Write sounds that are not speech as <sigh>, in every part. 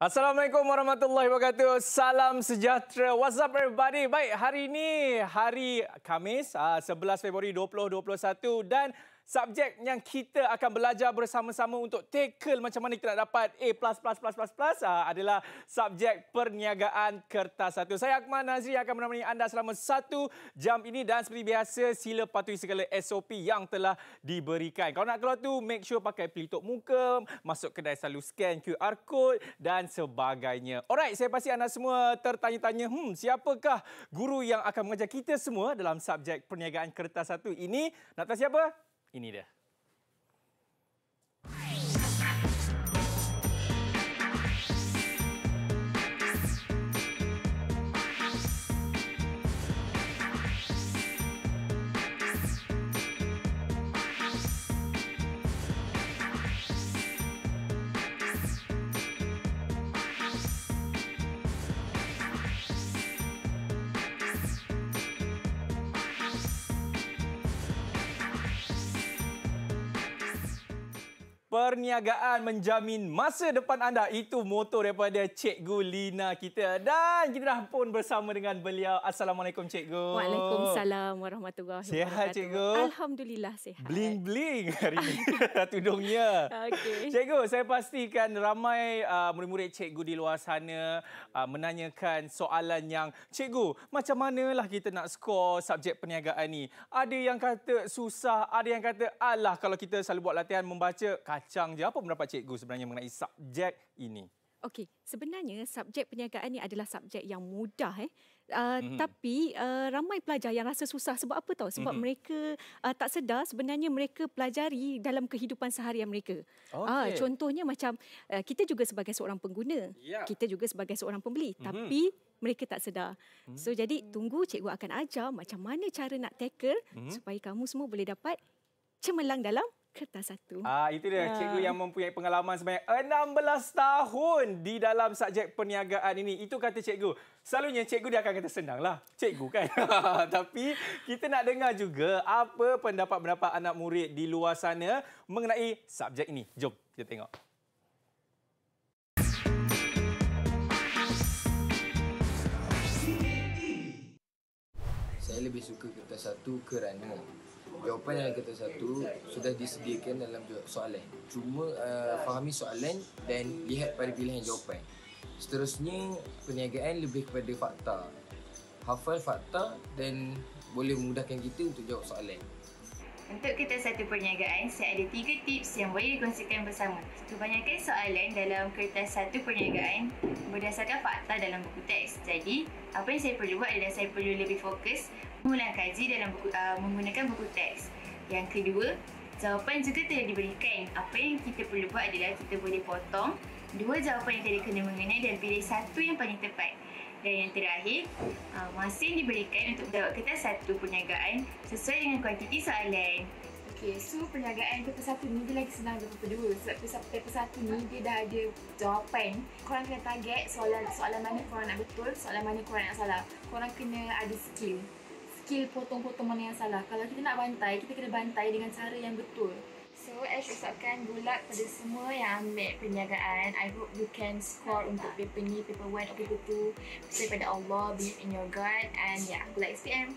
Assalamualaikum warahmatullahi wabarakatuh. Salam sejahtera. What's up everybody? Baik, hari ini hari Kamis, 11 ah, Februari 2021 dan subjek yang kita akan belajar bersama-sama untuk tackle macam mana kita nak dapat A++++++ ah, adalah subjek perniagaan kertas satu. Saya Akmal Nazri akan menemani anda selama satu jam ini dan seperti biasa sila patuhi segala SOP yang telah diberikan. Kalau nak keluar tu make sure pakai pelitup muka, masuk kedai selalu scan QR code dan sebagainya. Alright, saya pasti anda semua tertanya-tanya, hmm, siapakah guru yang akan mengajar kita semua dalam subjek perniagaan kertas satu ini? Nak tahu siapa? ini dia. perniagaan menjamin masa depan anda. Itu moto daripada Cikgu Lina kita. Dan kita dah pun bersama dengan beliau. Assalamualaikum Cikgu. Waalaikumsalam warahmatullahi sihat, wabarakatuh. Sihat Cikgu? Alhamdulillah sihat. Bling-bling <laughs> hari ini. <laughs> Tudungnya. Okay. Cikgu, saya pastikan ramai uh, murid-murid Cikgu di luar sana uh, menanyakan soalan yang Cikgu, macam manalah kita nak skor subjek perniagaan ini. Ada yang kata susah, ada yang kata alah kalau kita selalu buat latihan membaca, kata bincang je. Apa pendapat cikgu sebenarnya mengenai subjek ini? Okey, sebenarnya subjek perniagaan ni adalah subjek yang mudah eh. Uh, mm-hmm. tapi uh, ramai pelajar yang rasa susah sebab apa tahu sebab mm-hmm. mereka uh, tak sedar sebenarnya mereka pelajari dalam kehidupan seharian mereka. Okay. Uh, contohnya macam uh, kita juga sebagai seorang pengguna, yeah. kita juga sebagai seorang pembeli mm-hmm. tapi mereka tak sedar. Mm-hmm. So jadi tunggu cikgu akan ajar macam mana cara nak tackle mm-hmm. supaya kamu semua boleh dapat cemerlang dalam kertas satu. Ah itu dia ya. cikgu yang mempunyai pengalaman sebanyak 16 tahun di dalam subjek perniagaan ini. Itu kata cikgu. Selalunya cikgu dia akan kata senanglah. Cikgu kan. <laughs> Tapi kita nak dengar juga apa pendapat-pendapat anak murid di luar sana mengenai subjek ini. Jom kita tengok. Saya lebih suka kertas satu kerana jawapan yang kata satu sudah disediakan dalam soalan. Cuma uh, fahami soalan dan lihat pada pilihan jawapan. Seterusnya, perniagaan lebih kepada fakta. Hafal fakta dan boleh memudahkan kita untuk jawab soalan. Untuk kita satu perniagaan, saya ada tiga tips yang boleh dikongsikan bersama. Kebanyakan soalan dalam kertas satu perniagaan berdasarkan fakta dalam buku teks. Jadi, apa yang saya perlu buat adalah saya perlu lebih fokus mengulang kaji dalam buku, uh, menggunakan buku teks. Yang kedua, jawapan juga telah diberikan. Apa yang kita perlu buat adalah kita boleh potong dua jawapan yang tadi kena mengenai dan pilih satu yang paling tepat. Dan yang terakhir, uh, masa diberikan untuk jawab kertas satu perniagaan sesuai dengan kuantiti soalan. Okay, so perniagaan paper satu ni dia lagi senang daripada dua sebab paper satu ni dia dah ada jawapan. Korang kena target soalan soalan mana korang nak betul, soalan mana korang nak salah. Korang kena ada skill skill potong-potong mana yang salah. Kalau kita nak bantai, kita kena bantai dengan cara yang betul. So, Ash usapkan gulak pada semua yang ambil perniagaan. I hope you can score untuk paper ni, paper 1 atau paper 2. Pertama pada Allah, believe in your God. And yeah, good luck SPM.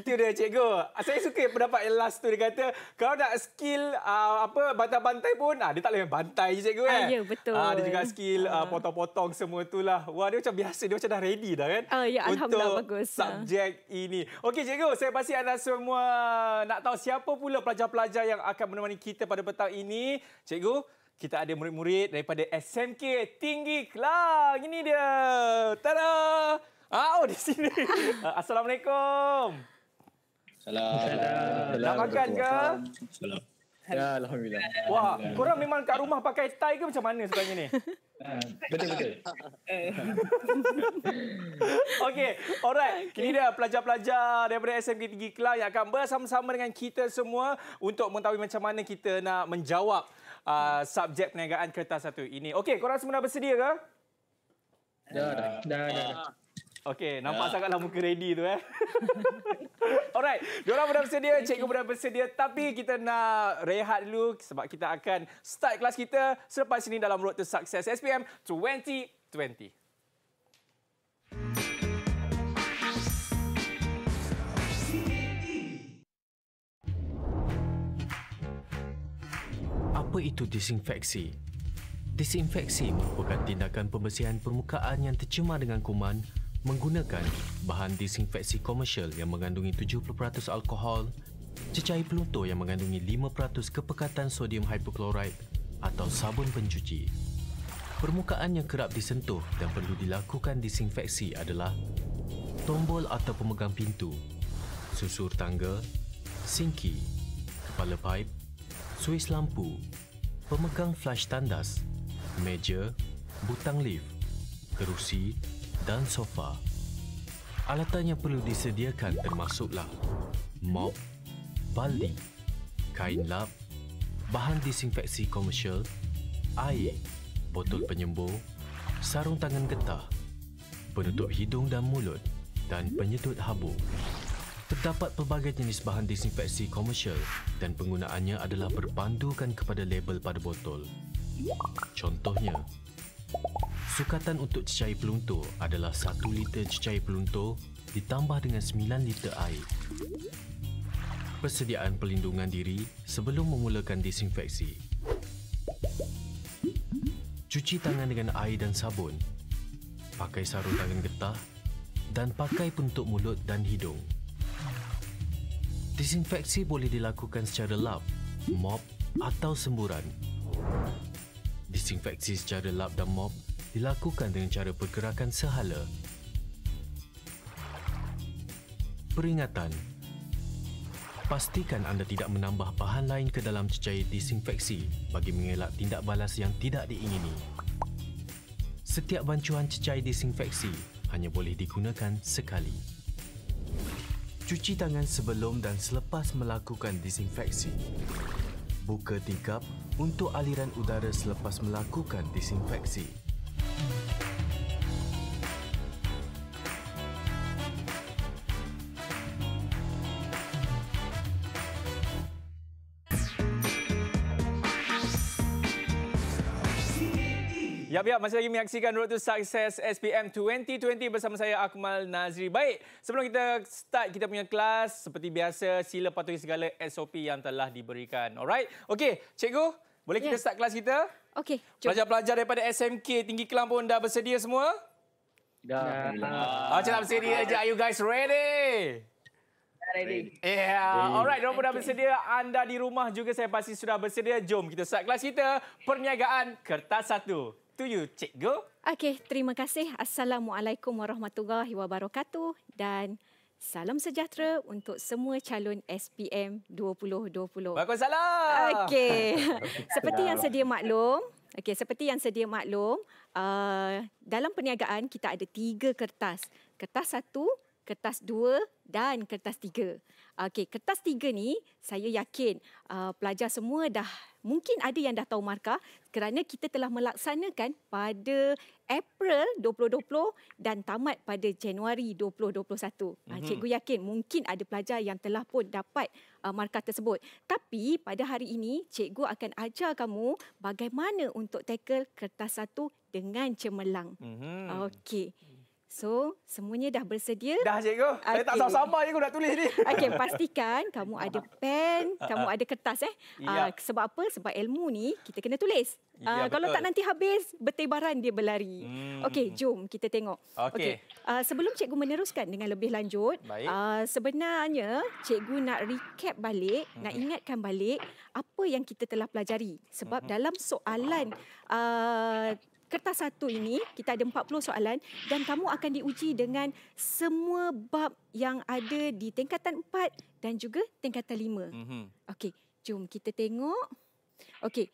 itu dia cikgu. Ah, saya suka pendapat yang last tu dia kata kalau nak skill uh, apa bantai-bantai pun ah dia tak boleh bantai je cikgu eh. Ah, ya betul. Ah, dia juga skill uh. potong-potong semua itulah. Wah dia macam biasa dia macam dah ready dah kan. Ah ya alhamdulillah untuk bagus. Subjek uh. ini. Okey cikgu, saya pasti anda semua nak tahu siapa pula pelajar-pelajar yang akan menemani kita pada petang ini. Cikgu kita ada murid-murid daripada SMK Tinggi Klang. Ini dia. Tada! Oh, di sini. <laughs> Assalamualaikum. Assalamualaikum. Nak makan ke? Ya, Alhamdulillah. Wah, korang memang kat rumah pakai tie ke macam mana sebenarnya ni? Betul-betul. <laughs> <laughs> okay, alright. Kini dah pelajar-pelajar daripada SMK 3 Kelang yang akan bersama-sama dengan kita semua untuk mengetahui macam mana kita nak menjawab uh, subjek perniagaan kertas satu ini. Okay, korang semua dah bersedia ke? Dah, dah. Dah, dah. dah. Okay, ya. nampak ya. sangatlah muka ready tu eh. <laughs> Alright, diorang pun bersedia, cikgu pun bersedia. Tapi kita nak rehat dulu sebab kita akan start kelas kita selepas ini dalam Road to Success SPM 2020. Apa itu disinfeksi? Disinfeksi merupakan tindakan pembersihan permukaan yang tercemar dengan kuman menggunakan bahan disinfeksi komersial yang mengandungi 70% alkohol, cecair pelutur yang mengandungi 5% kepekatan sodium hipoklorit, atau sabun pencuci. Permukaan yang kerap disentuh dan perlu dilakukan disinfeksi adalah tombol atau pemegang pintu, susur tangga, sinki, kepala pipe, suis lampu, pemegang flash tandas, meja, butang lift, kerusi, dan sofa. Alatan yang perlu disediakan termasuklah mop, baldi, kain lap, bahan disinfeksi komersial, air, botol penyembuh, sarung tangan getah, penutup hidung dan mulut dan penyedut habuk. Terdapat pelbagai jenis bahan disinfeksi komersial dan penggunaannya adalah berpandukan kepada label pada botol. Contohnya, Sukatan untuk cecair peluntur adalah 1 liter cecair peluntur ditambah dengan 9 liter air. Persediaan pelindungan diri sebelum memulakan disinfeksi. Cuci tangan dengan air dan sabun. Pakai sarung tangan getah dan pakai penutup mulut dan hidung. Disinfeksi boleh dilakukan secara lap, mop atau semburan disinfeksi secara lap dan mop dilakukan dengan cara pergerakan sehala. Peringatan Pastikan anda tidak menambah bahan lain ke dalam cecair disinfeksi bagi mengelak tindak balas yang tidak diingini. Setiap bancuhan cecair disinfeksi hanya boleh digunakan sekali. Cuci tangan sebelum dan selepas melakukan disinfeksi. Disinfeksi buka tingkap untuk aliran udara selepas melakukan disinfeksi. masih lagi menyaksikan Road to Success SPM 2020 bersama saya Akmal Nazri. Baik, sebelum kita start kita punya kelas, seperti biasa sila patuhi segala SOP yang telah diberikan. Alright, okey, cikgu, boleh kita yeah. start kelas kita? Okey, jom. Pelajar-pelajar daripada SMK Tinggi Kelang pun dah bersedia semua? Dah. Ah, cakap bersedia je. Are you guys ready? Ready. Yeah. Ready. Alright, diorang pun dah bersedia. Anda di rumah juga saya pasti sudah bersedia. Jom kita start kelas kita. Perniagaan Kertas Satu to you, cikgu. Okey, terima kasih. Assalamualaikum warahmatullahi wabarakatuh dan salam sejahtera untuk semua calon SPM 2020. Bagus salam. Okey. <laughs> seperti yang sedia maklum, okey, seperti yang sedia maklum, uh, dalam perniagaan kita ada tiga kertas. Kertas satu, kertas dua dan kertas tiga. Okey, kertas tiga ni saya yakin uh, pelajar semua dah mungkin ada yang dah tahu markah kerana kita telah melaksanakan pada April 2020 dan tamat pada Januari 2021. Mm-hmm. Ah, cikgu yakin mungkin ada pelajar yang telah pun dapat uh, markah tersebut. Tapi pada hari ini, cikgu akan ajar kamu bagaimana untuk tackle kertas satu dengan cemerlang. Mm-hmm. Okey. So, semuanya dah bersedia? Dah, cikgu. Okay. Saya tak tahu sama cikgu dah tulis ni. Okey, pastikan kamu ada pen, <laughs> kamu ada kertas eh. Yep. Ya. Uh, ah, sebab apa? Sebab ilmu ni kita kena tulis. Ya, uh, kalau tak nanti habis, betebaran dia berlari. Hmm. Okey, jom kita tengok. Okey. Okay. Uh, ah, sebelum cikgu meneruskan dengan lebih lanjut, uh, sebenarnya cikgu nak recap balik, hmm. nak ingatkan balik apa yang kita telah pelajari. Sebab hmm. dalam soalan uh, kertas satu ini kita ada 40 soalan dan kamu akan diuji dengan semua bab yang ada di tingkatan 4 dan juga tingkatan 5. Mm-hmm. Okey, jom kita tengok. Okey,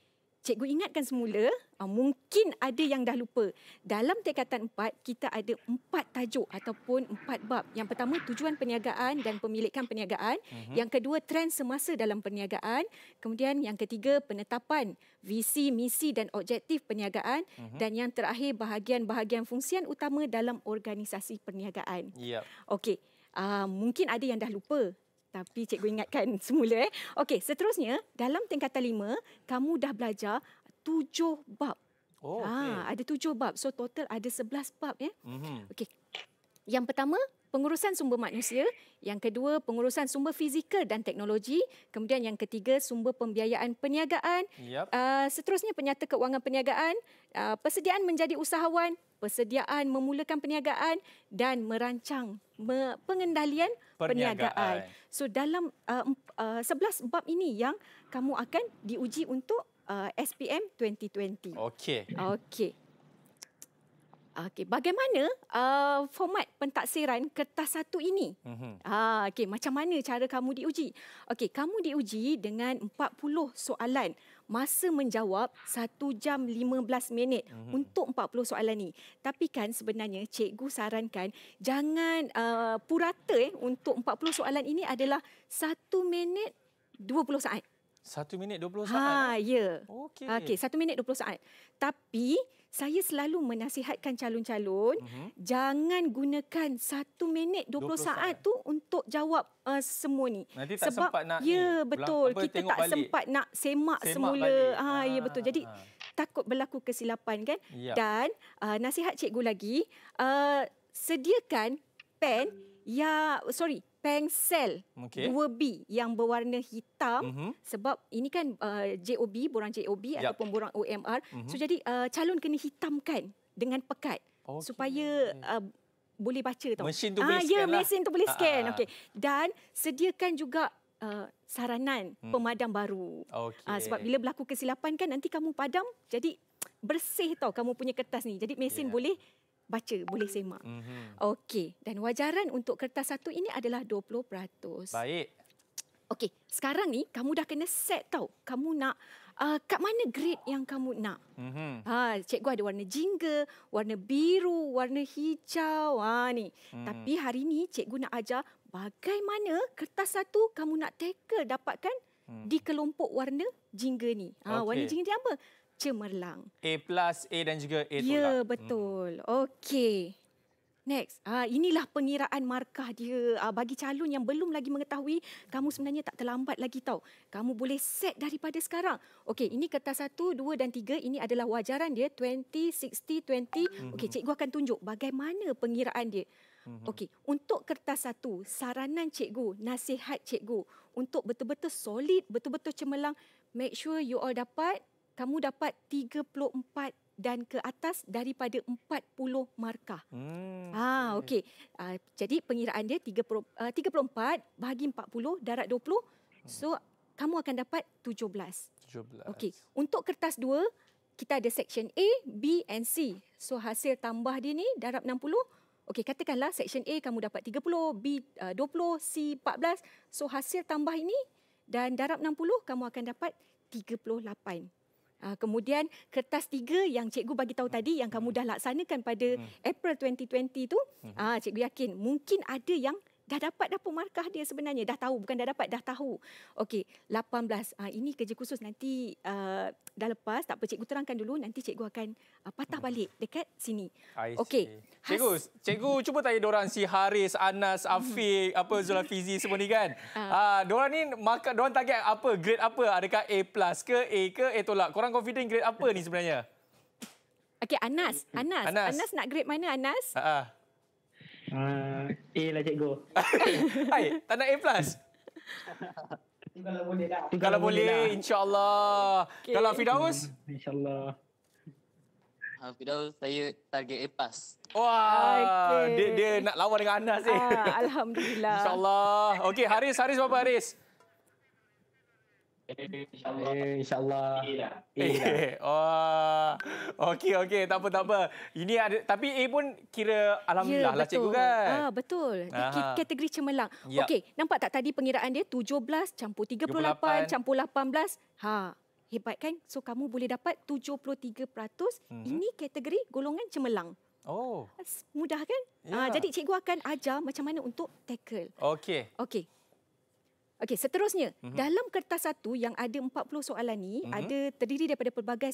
cikgu ingatkan semula, ah, mungkin ada yang dah lupa. Dalam tingkatan empat kita ada empat tajuk ataupun empat bab. Yang pertama, tujuan perniagaan dan pemilikan perniagaan. Uh-huh. Yang kedua, trend semasa dalam perniagaan. Kemudian yang ketiga, penetapan visi, misi dan objektif perniagaan. Uh-huh. Dan yang terakhir, bahagian-bahagian fungsian utama dalam organisasi perniagaan. Yep. Okey, uh, mungkin ada yang dah lupa tapi cikgu ingatkan <laughs> semula eh. Okey, seterusnya dalam tingkatan lima, kamu dah belajar tujuh bab. Oh, ah, okay. ha, ada tujuh bab. So total ada sebelas bab ya. Eh. Mm-hmm. Okey. Yang pertama, pengurusan sumber manusia, yang kedua pengurusan sumber fizikal dan teknologi, kemudian yang ketiga sumber pembiayaan perniagaan, yep. uh, ah, seterusnya penyata keuangan perniagaan, uh, persediaan menjadi usahawan, persediaan memulakan perniagaan dan merancang pengendalian perniagaan. So dalam uh, uh, bab ini yang kamu akan diuji untuk uh, SPM 2020. Okey. Okey. Okey, bagaimana uh, format pentaksiran kertas satu ini? mm-hmm. ah, okey, macam mana cara kamu diuji? Okey, kamu diuji dengan 40 soalan masa menjawab 1 jam 15 minit mm-hmm. untuk 40 soalan ni. Tapi kan sebenarnya cikgu sarankan jangan uh, purata eh untuk 40 soalan ini adalah 1 minit 20 saat. 1 minit 20 ha, saat. Ha ya. Yeah. Okey. Okey, 1 minit 20 saat. Tapi saya selalu menasihatkan calon-calon uh-huh. jangan gunakan satu minit 20, 20 saat tu untuk jawab uh, semua ni. Nanti tak Sebab sempat nak ya ni. betul Apa kita tak balik. sempat nak semak, semak semula. Ha, ha ya ah, betul. Jadi ha. takut berlaku kesilapan kan? Yep. Dan uh, nasihat cikgu lagi uh, sediakan pen ya sorry pensel okay. 2B yang berwarna hitam mm-hmm. sebab ini kan uh, JOB borang JOB yep. ataupun borang OMR mm-hmm. so jadi uh, calon kena hitamkan dengan pekat okay. supaya uh, boleh baca tau mesin tu ah, boleh ya, scan ya lah. mesin tu boleh ah, scan ah, ah. okey dan sediakan juga Uh, saranan hmm. pemadam baru. Okay. Uh, sebab bila berlaku kesilapan kan nanti kamu padam jadi bersih tau kamu punya kertas ni. Jadi mesin yeah. boleh baca boleh hmm. semak. Mm-hmm. Okey, dan wajaran untuk kertas satu ini adalah 20%. Baik. Okey, sekarang ni kamu dah kena set tau. Kamu nak uh, kat mana grade yang kamu nak? Mm-hmm. Ha, cikgu ada warna jingga, warna biru, warna hijau. Ha ni. Mm-hmm. Tapi hari ni cikgu nak ajar bagaimana kertas satu kamu nak tackle dapatkan mm-hmm. di kelompok warna jingga ni. Ha, okay. warna jingga ni apa? cemerlang. A plus, A dan juga A ya, tolak. Ya, betul. Hmm. Okey. Next, uh, inilah pengiraan markah dia uh, bagi calon yang belum lagi mengetahui kamu sebenarnya tak terlambat lagi tahu. Kamu boleh set daripada sekarang. Okey, ini kertas satu, dua dan tiga. Ini adalah wajaran dia 20, 60, 20. Okey, cikgu akan tunjuk bagaimana pengiraan dia. Hmm. Okey, untuk kertas satu, saranan cikgu, nasihat cikgu untuk betul-betul solid, betul-betul cemerlang, make sure you all dapat kamu dapat 34 dan ke atas daripada 40 markah. Hmm. Ah okey. Uh, jadi pengiraan dia 30 uh, 34 bahagi 40 darat 20. Hmm. So kamu akan dapat 17. 17. Okey. Untuk kertas 2 kita ada section A, B and C. So hasil tambah dia ni darab 60. Okey, katakanlah section A kamu dapat 30, B ah, uh, 20, C 14. So hasil tambah ini dan darab 60 kamu akan dapat 38. Uh, kemudian kertas tiga yang cikgu bagi tahu tadi yang kamu hmm. dah laksanakan pada hmm. April 2020 tu, uh, cikgu yakin mungkin ada yang dah dapat dah pun markah dia sebenarnya dah tahu bukan dah dapat dah tahu okey 18 uh, ah, ini kerja khusus nanti uh, dah lepas tak apa cikgu terangkan dulu nanti cikgu akan uh, patah hmm. balik dekat sini okey cikgu cikgu cuba tanya orang si Haris Anas hmm. Afiq apa Zulafizi <laughs> semua ni kan ah uh, diorang ni mark diorang target apa grade apa adakah A+ plus ke A ke A tolak korang confident grade apa ni sebenarnya Okey Anas, hmm. Anas, Anas, Anas nak grade mana Anas? Ha, ha. Uh, A lah cikgu. <laughs> Hai, tak nak A plus? kalau boleh lah. Kalau, boleh, boleh insyaAllah. Okay. Kalau Fidaus? Hmm, InsyaAllah. Ah, Fidaus, saya target A plus. Wah, okay. dia, dia nak lawan dengan Anas ni. Eh. Alhamdulillah. <laughs> InsyaAllah. Okey, Haris, Haris berapa Haris? Eh, insyaAllah. Eh, <laughs> Oh. Okey, okey. Tak apa, tak apa. Ini ada, tapi A pun kira Alhamdulillah ya, lah cikgu kan. Ah, betul. Aha. Kategori cemerlang. Ya. Okey, nampak tak tadi pengiraan dia? 17 campur 38, 38. campur 18. Ha, hebat kan? So, kamu boleh dapat 73%. Mm-hmm. Ini kategori golongan cemerlang. Oh. Mudah kan? Ya. Ah, jadi cikgu akan ajar macam mana untuk tackle. Okey. Okey. Okey, seterusnya, mm-hmm. dalam kertas satu yang ada 40 soalan ni mm-hmm. ada terdiri daripada pelbagai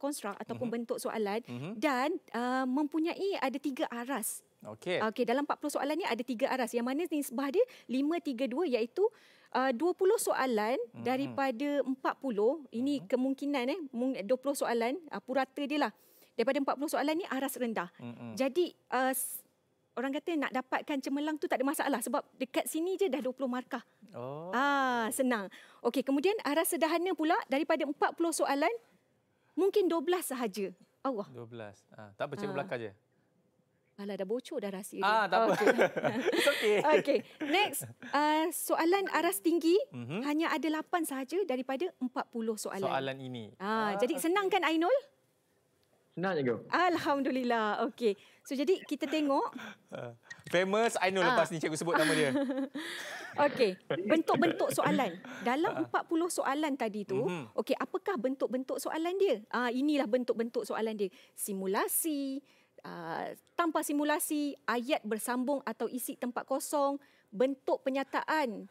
konstruk uh, ataupun mm-hmm. bentuk soalan mm-hmm. dan uh, mempunyai ada tiga aras. Okey. Okey, dalam 40 soalan ni ada tiga aras. Yang mana ni sebah dia 5 3 2 iaitu uh, 20 soalan mm-hmm. daripada 40. Ini mm-hmm. kemungkinan eh 20 soalan uh, purata dia lah. Daripada 40 soalan ni aras rendah. Mm-hmm. Jadi uh, orang kata nak dapatkan cemerlang tu tak ada masalah sebab dekat sini je dah 20 markah. Oh. Ah, senang. Okey, kemudian arah sederhana pula daripada 40 soalan mungkin 12 sahaja. Allah. 12. Ah, tak apa cikgu ah. belakang je. Alah dah bocor dah rahsia. Ah, tak okay. apa. okey. <laughs> Okey. Next, uh, soalan aras tinggi mm-hmm. hanya ada 8 sahaja daripada 40 soalan. Soalan ini. Ah, ah jadi okay. senang kan Ainul? Senang je Alhamdulillah. Okey. So jadi kita tengok uh, famous I know ah. lepas ni cikgu sebut nama dia. <laughs> Okey. Bentuk-bentuk soalan. Dalam 40 ah. soalan tadi tu, mm-hmm. okey, apakah bentuk-bentuk soalan dia? Ah inilah bentuk-bentuk soalan dia. Simulasi, ah, tanpa simulasi, ayat bersambung atau isi tempat kosong, bentuk penyataan,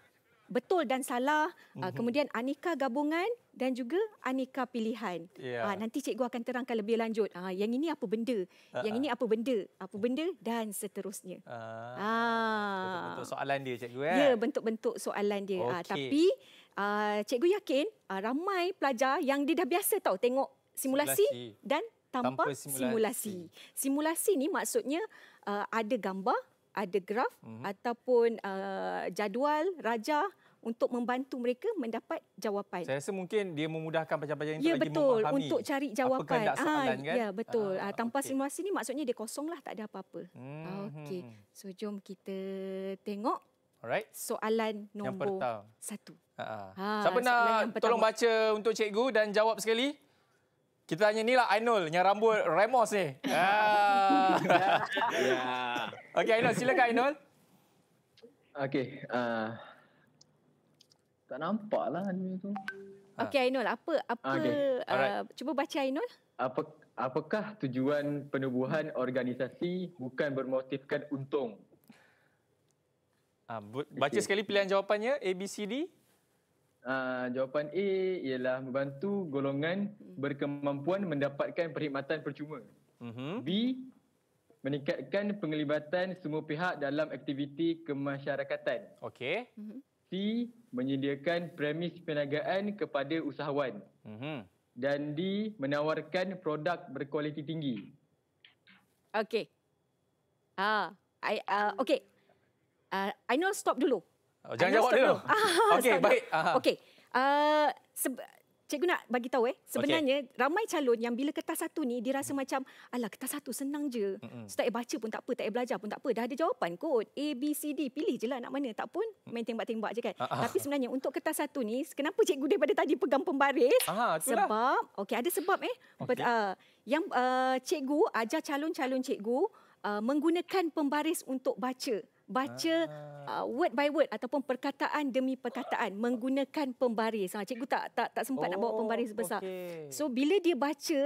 betul dan salah mm-hmm. kemudian aneka gabungan dan juga aneka pilihan yeah. Ya. nanti cikgu akan terangkan lebih lanjut ah, yang ini apa benda ah, yang uh-uh. ini apa benda apa benda dan seterusnya uh, ah bentuk soalan dia cikgu eh? ya bentuk-bentuk soalan dia okay. tapi cikgu yakin ramai pelajar yang dia dah biasa tahu tengok simulasi, simulasi. dan tanpa, tanpa simulasi. simulasi simulasi ni maksudnya ada gambar ada graf mm-hmm. ataupun uh, jadual raja untuk membantu mereka mendapat jawapan. Saya rasa mungkin dia memudahkan pencapaian itu ya, lagi betul, memahami. untuk cari jawapan. Ah, soalan, kan? Ya betul, ha, ha, tanpa okay. simulasi ini maksudnya dia kosong lah tak ada apa-apa. Hmm. Okey, so jom kita tengok Alright. soalan nombor yang satu. Ha, ha. Siapa nak tolong baca untuk cikgu dan jawab sekali? Kita tanya ni lah Ainul yang rambut remos ni. Ah. <laughs> Ya. Ya. okay Ainul, silakan Ainul. Okay. Uh, tak nampak lah anime tu. Ah. Okay Ainul, apa, apa okay. Uh, cuba baca Ainul. Apa, apakah tujuan penubuhan organisasi bukan bermotifkan untung? Uh, baca okay. sekali pilihan jawapannya A, B, C, D. Uh, jawapan A ialah membantu golongan hmm. berkemampuan mendapatkan perkhidmatan percuma. Uh-huh. B meningkatkan penglibatan semua pihak dalam aktiviti kemasyarakatan. Okey. Mhm. C menyediakan premis perniagaan kepada usahawan. Uh-huh. Dan D menawarkan produk berkualiti tinggi. Okey. Ah, uh, I uh, okey. Uh, I know stop dulu. Oh, jangan jawab dulu. <laughs> Okey, ah, baik. Okey. Uh, Cikgu nak bagi tahu eh sebenarnya okay. ramai calon yang bila kertas satu ni dia rasa macam alah kertas satu senang je. Mm-hmm. So, tak payah eh, baca pun tak apa, tak payah belajar pun tak apa. Dah ada jawapan kot. A B C D pilih je lah nak mana. Tak pun mm. main tembak-tembak je kan. Uh-huh. Tapi sebenarnya untuk kertas satu ni kenapa cikgu dia pada tadi pegang pembaris? Uh-huh, sebab okey ada sebab eh. Okay. But, uh, yang uh, cikgu ajar calon-calon cikgu uh, menggunakan pembaris untuk baca baca ah. uh, word by word ataupun perkataan demi perkataan menggunakan pembaris. Ha, cikgu tak tak tak sempat oh, nak bawa oh, pembaris besar. Okay. So bila dia baca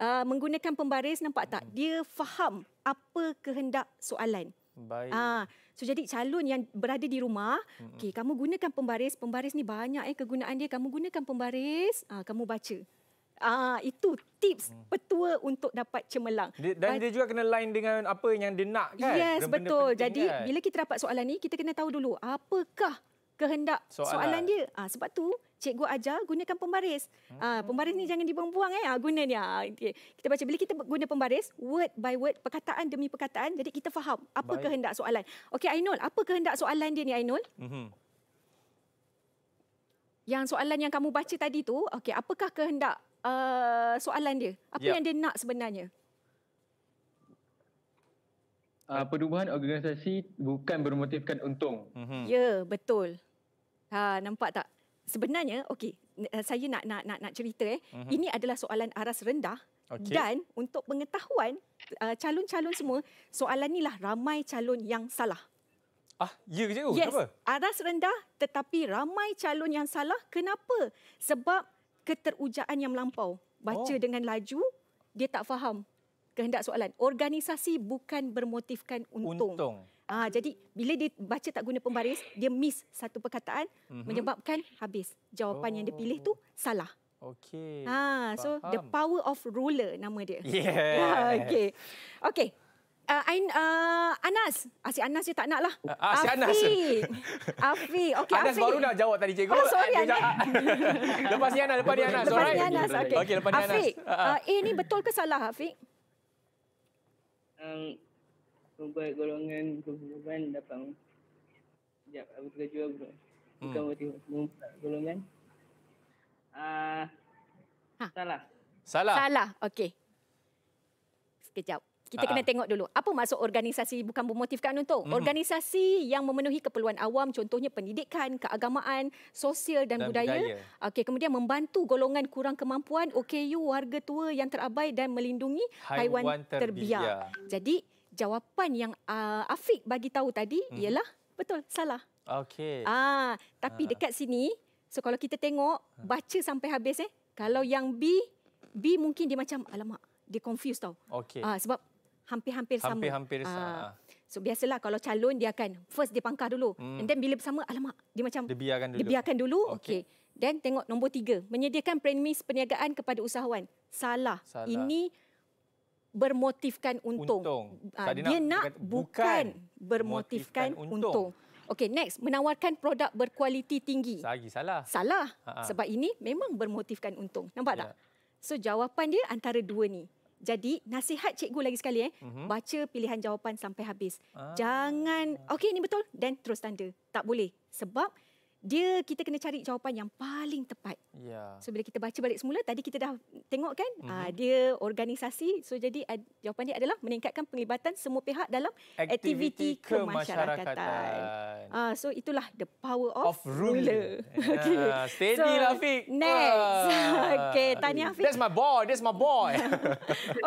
uh, menggunakan pembaris nampak tak dia faham apa kehendak soalan. Baik. Ah, so jadi calon yang berada di rumah, okay, kamu gunakan pembaris. Pembaris ni banyak eh kegunaan dia. Kamu gunakan pembaris, ah, kamu baca. Ah itu tips hmm. petua untuk dapat cemerlang. Dan But, dia juga kena line dengan apa yang dia nak kan? Yes, benda betul. Jadi kan? bila kita dapat soalan ni, kita kena tahu dulu apakah kehendak soalan, soalan dia. Ah sebab tu cikgu ajar gunakan pembaris. Hmm. Ah pembaris ni jangan dibuang-buang eh. Ah gunanya. Ah, okay. Kita baca bila kita guna pembaris word by word, perkataan demi perkataan. Jadi kita faham apa Baik. kehendak soalan. Okey Ainul, apa kehendak soalan dia ni Ainul? Hmm. Yang soalan yang kamu baca tadi tu, okey, apakah kehendak Uh, soalan dia. Apa yep. yang dia nak sebenarnya? Uh, perubahan organisasi bukan bermotifkan untung. Mm-hmm. Ya, betul. Ha, nampak tak? Sebenarnya, okey, eh, saya nak nak nak nak cerita eh. Mm-hmm. Ini adalah soalan aras rendah okay. dan untuk pengetahuan uh, calon-calon semua, soalan inilah ramai calon yang salah. Ah, ya ke cikgu? Yes, Kenapa? aras rendah tetapi ramai calon yang salah. Kenapa? Sebab keterujaan yang melampau. Baca oh. dengan laju, dia tak faham kehendak soalan. Organisasi bukan bermotifkan untung. untung. Ah, jadi bila dia baca tak guna pembaris, dia miss satu perkataan mm-hmm. menyebabkan habis. Jawapan oh. yang dia pilih tu oh. salah. Okey. Ha, so Faham. the power of ruler nama dia. Yeah. <laughs> Okey. Okey, Uh, Ain, uh, Anas. Asyik ah, Anas je tak uh, ah, <laughs> nak lah. Uh, Asyik Anas. Afi. Okay, Anas Afi. baru dah jawab tadi cikgu. Oh, sorry. Anas. <laughs> lepas ni Anas. Lepas ni Anas. Lepas ni Anas. Okay. okay lepas ni Anas. Afiq, uh, A eh, ni betul ke salah Afiq? Um, membuat golongan kehubungan dapat sekejap aku tengah jual hmm. bukan hmm. waktu membuat golongan uh, salah salah salah okey sekejap kita kena ah, ah. tengok dulu apa maksud organisasi bukan memotivkan untuk mm-hmm. organisasi yang memenuhi keperluan awam contohnya pendidikan keagamaan sosial dan, dan budaya, budaya. okey kemudian membantu golongan kurang kemampuan OKU warga tua yang terabai dan melindungi haiwan, haiwan terbiar. terbiar jadi jawapan yang uh, Afiq bagi tahu tadi mm. ialah betul salah okey ah tapi dekat sini so kalau kita tengok baca sampai habis eh kalau yang B B mungkin dia macam alamak dia confused tau. Okay. Uh, sebab hampir-hampir sama. Hampir-hampir ah. sama. Ah. So biasalah kalau calon dia akan first dia pangkah dulu. Hmm. And then bila bersama alamak dia macam dia biarkan dulu. Dia biarkan dulu. Okey. Okay. Dan tengok nombor tiga. Menyediakan premis perniagaan kepada usahawan. Salah. Salah. Ini bermotifkan untung. untung. Uh, dia nak, nak bukan, bukan bermotifkan untung. untung. Okey, next menawarkan produk berkualiti tinggi. Lagi salah. Salah. Ha-ha. Sebab ini memang bermotifkan untung. Nampak ya. tak? So jawapan dia antara dua ni. Jadi nasihat cikgu lagi sekali eh mm-hmm. baca pilihan jawapan sampai habis. Ah. Jangan okey ini betul dan terus tanda. Tak boleh sebab dia kita kena cari jawapan yang paling tepat. Ya. So bila kita baca balik semula tadi kita dah tengok kan mm-hmm. uh, dia organisasi so jadi uh, jawapan dia adalah meningkatkan penglibatan semua pihak dalam aktiviti, aktiviti kemasyarakatan. Ah uh, so itulah the power of, of ruler. <laughs> <laughs> Okay. Uh, steady so, Rafiq. Next. Uh. <laughs> Okay, tanya Afiq. That's my boy, that's my boy.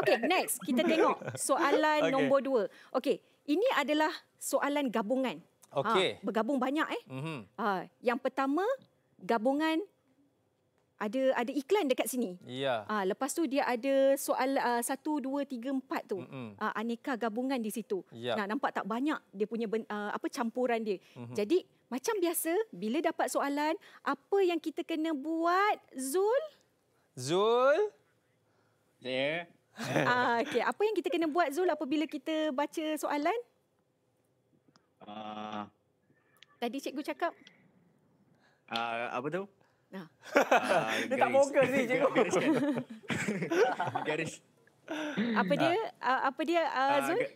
okay, next kita tengok soalan okay. nombor dua. Okay, ini adalah soalan gabungan. Okey. Ha, bergabung banyak eh. Mm-hmm. Ha, yang pertama gabungan ada ada iklan dekat sini. Ya. Ah ha, lepas tu dia ada soal ah, satu, dua, tiga, empat tu. Mm-hmm. Ha, aneka gabungan di situ. Ya. Nah nampak tak banyak dia punya ben, uh, apa campuran dia. Mm-hmm. Jadi macam biasa bila dapat soalan apa yang kita kena buat Zul? Zul? yeah. <laughs> Ah okey apa yang kita kena buat Zul apabila kita baca soalan? Ah. Tadi cikgu cakap? Uh, apa tu? Uh, dia tak moga sih cikgu. <laughs> garis. garis. apa dia? Uh, apa dia uh, Zul? Uh,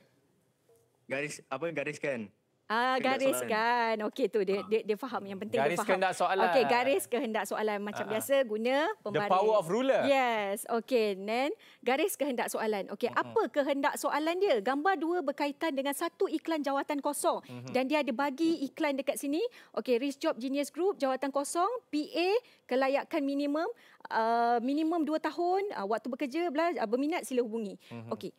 garis apa garis kan? Ah, garis kan. Okey tu dia, ah. dia dia faham yang penting garis dia faham. Garis kehendak soalan. Okey, garis kehendak soalan macam uh biasa guna pembaris. The power of ruler. Yes. Okey, then garis kehendak soalan. Okey, uh-huh. apa kehendak soalan dia? Gambar dua berkaitan dengan satu iklan jawatan kosong uh-huh. dan dia ada bagi iklan dekat sini. Okey, Rich Job Genius Group jawatan kosong, PA kelayakan minimum uh, minimum dua tahun, uh, waktu bekerja bla berminat sila hubungi. Uh-huh. Okey.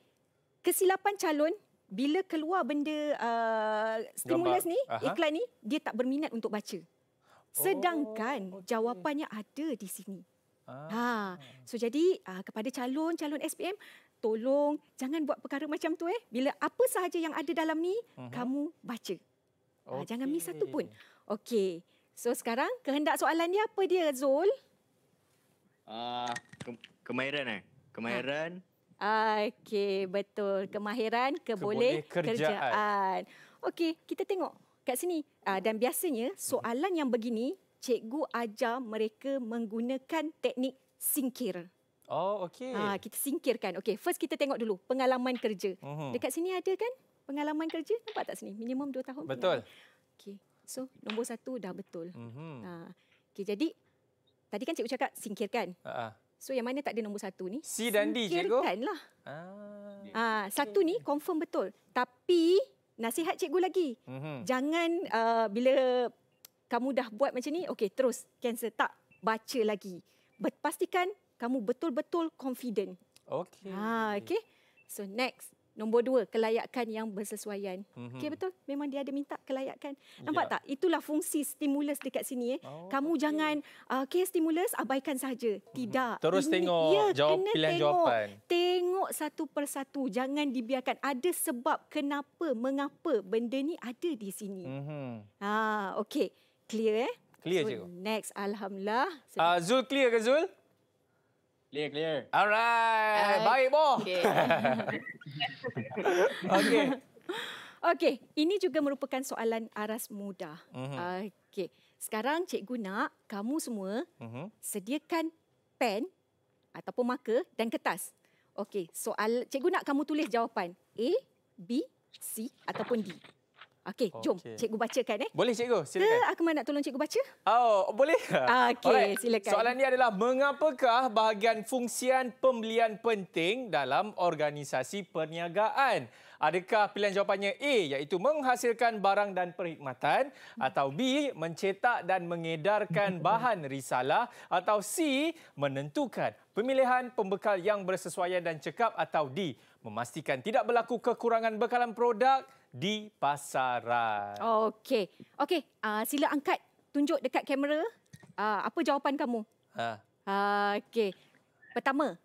Kesilapan calon bila keluar benda uh, stimulus Gambar. ni Aha. iklan ni dia tak berminat untuk baca oh, sedangkan oh, okay. jawapannya ada di sini ah. ha so jadi uh, kepada calon-calon SPM tolong jangan buat perkara macam tu eh bila apa sahaja yang ada dalam ni uh-huh. kamu baca okay. Ah, ha, jangan miss satu pun okey so sekarang kehendak soalan dia apa dia Zul ah uh, ke- kemahiran eh kemahiran Okey, betul. Kemahiran, keboleh, keboleh kerjaan. kerjaan. Okey, kita tengok kat sini. Uh, dan biasanya soalan yang begini, cikgu ajar mereka menggunakan teknik singkir. Oh, okey. Uh, kita singkirkan. Okey, first kita tengok dulu pengalaman kerja. Uh-huh. Dekat sini ada kan pengalaman kerja? Nampak tak sini? Minimum dua tahun. Betul. Okey, so nombor satu dah betul. Uh-huh. Uh, okey, jadi tadi kan cikgu cakap singkirkan. Uh-huh. So yang mana tak ada nombor satu ni? C dan D, cikgu. Singkirkanlah. Ah. Ha, satu ni confirm betul. Tapi nasihat cikgu lagi. Mm-hmm. Jangan uh, bila kamu dah buat macam ni, okay, terus cancel. Tak, baca lagi. Pastikan kamu betul-betul confident. Okay. Ha, okay. So next, Nombor dua, kelayakan yang bersesuaian. Mm-hmm. Okey, betul? Memang dia ada minta kelayakan. Ya. Nampak ya. tak? Itulah fungsi stimulus dekat sini. Eh. Oh, Kamu okay. jangan, ah, okey stimulus, abaikan saja. Mhm. Tidak. Terus Ini, tengok ya, jawab, kena pilihan tengok. jawapan. Tengok satu persatu. Jangan dibiarkan. Ada sebab kenapa, mengapa benda ni ada di sini. Mm-hmm. Ha, okey, clear eh? Clear so, je. Next, Alhamdulillah. Uh, Zul, clear ke Zul? Clear, clear. Alright. Uh, Baik, boh. <laughs> Okay. okay. Okay, ini juga merupakan soalan aras muda. Uh-huh. Okay, sekarang cikgu nak kamu semua uh-huh. sediakan pen ataupun marker dan kertas. Okay, soal cikgu nak kamu tulis jawapan A, B, C ataupun D. Okey, jom cikgu bacakan eh. Boleh cikgu, silakan. Ke aku mana nak tolong cikgu baca? Oh, boleh ke? Okey, silakan. Soalan ini adalah mengapakah bahagian fungsian pembelian penting dalam organisasi perniagaan? Adakah pilihan jawapannya A iaitu menghasilkan barang dan perkhidmatan hmm. atau B mencetak dan mengedarkan <laughs> bahan risalah atau C menentukan pemilihan pembekal yang bersesuaian dan cekap atau D memastikan tidak berlaku kekurangan bekalan produk di pasaran. Okey. Okey, uh, sila angkat tunjuk dekat kamera. Uh, apa jawapan kamu? Ha. Uh, okey. Pertama.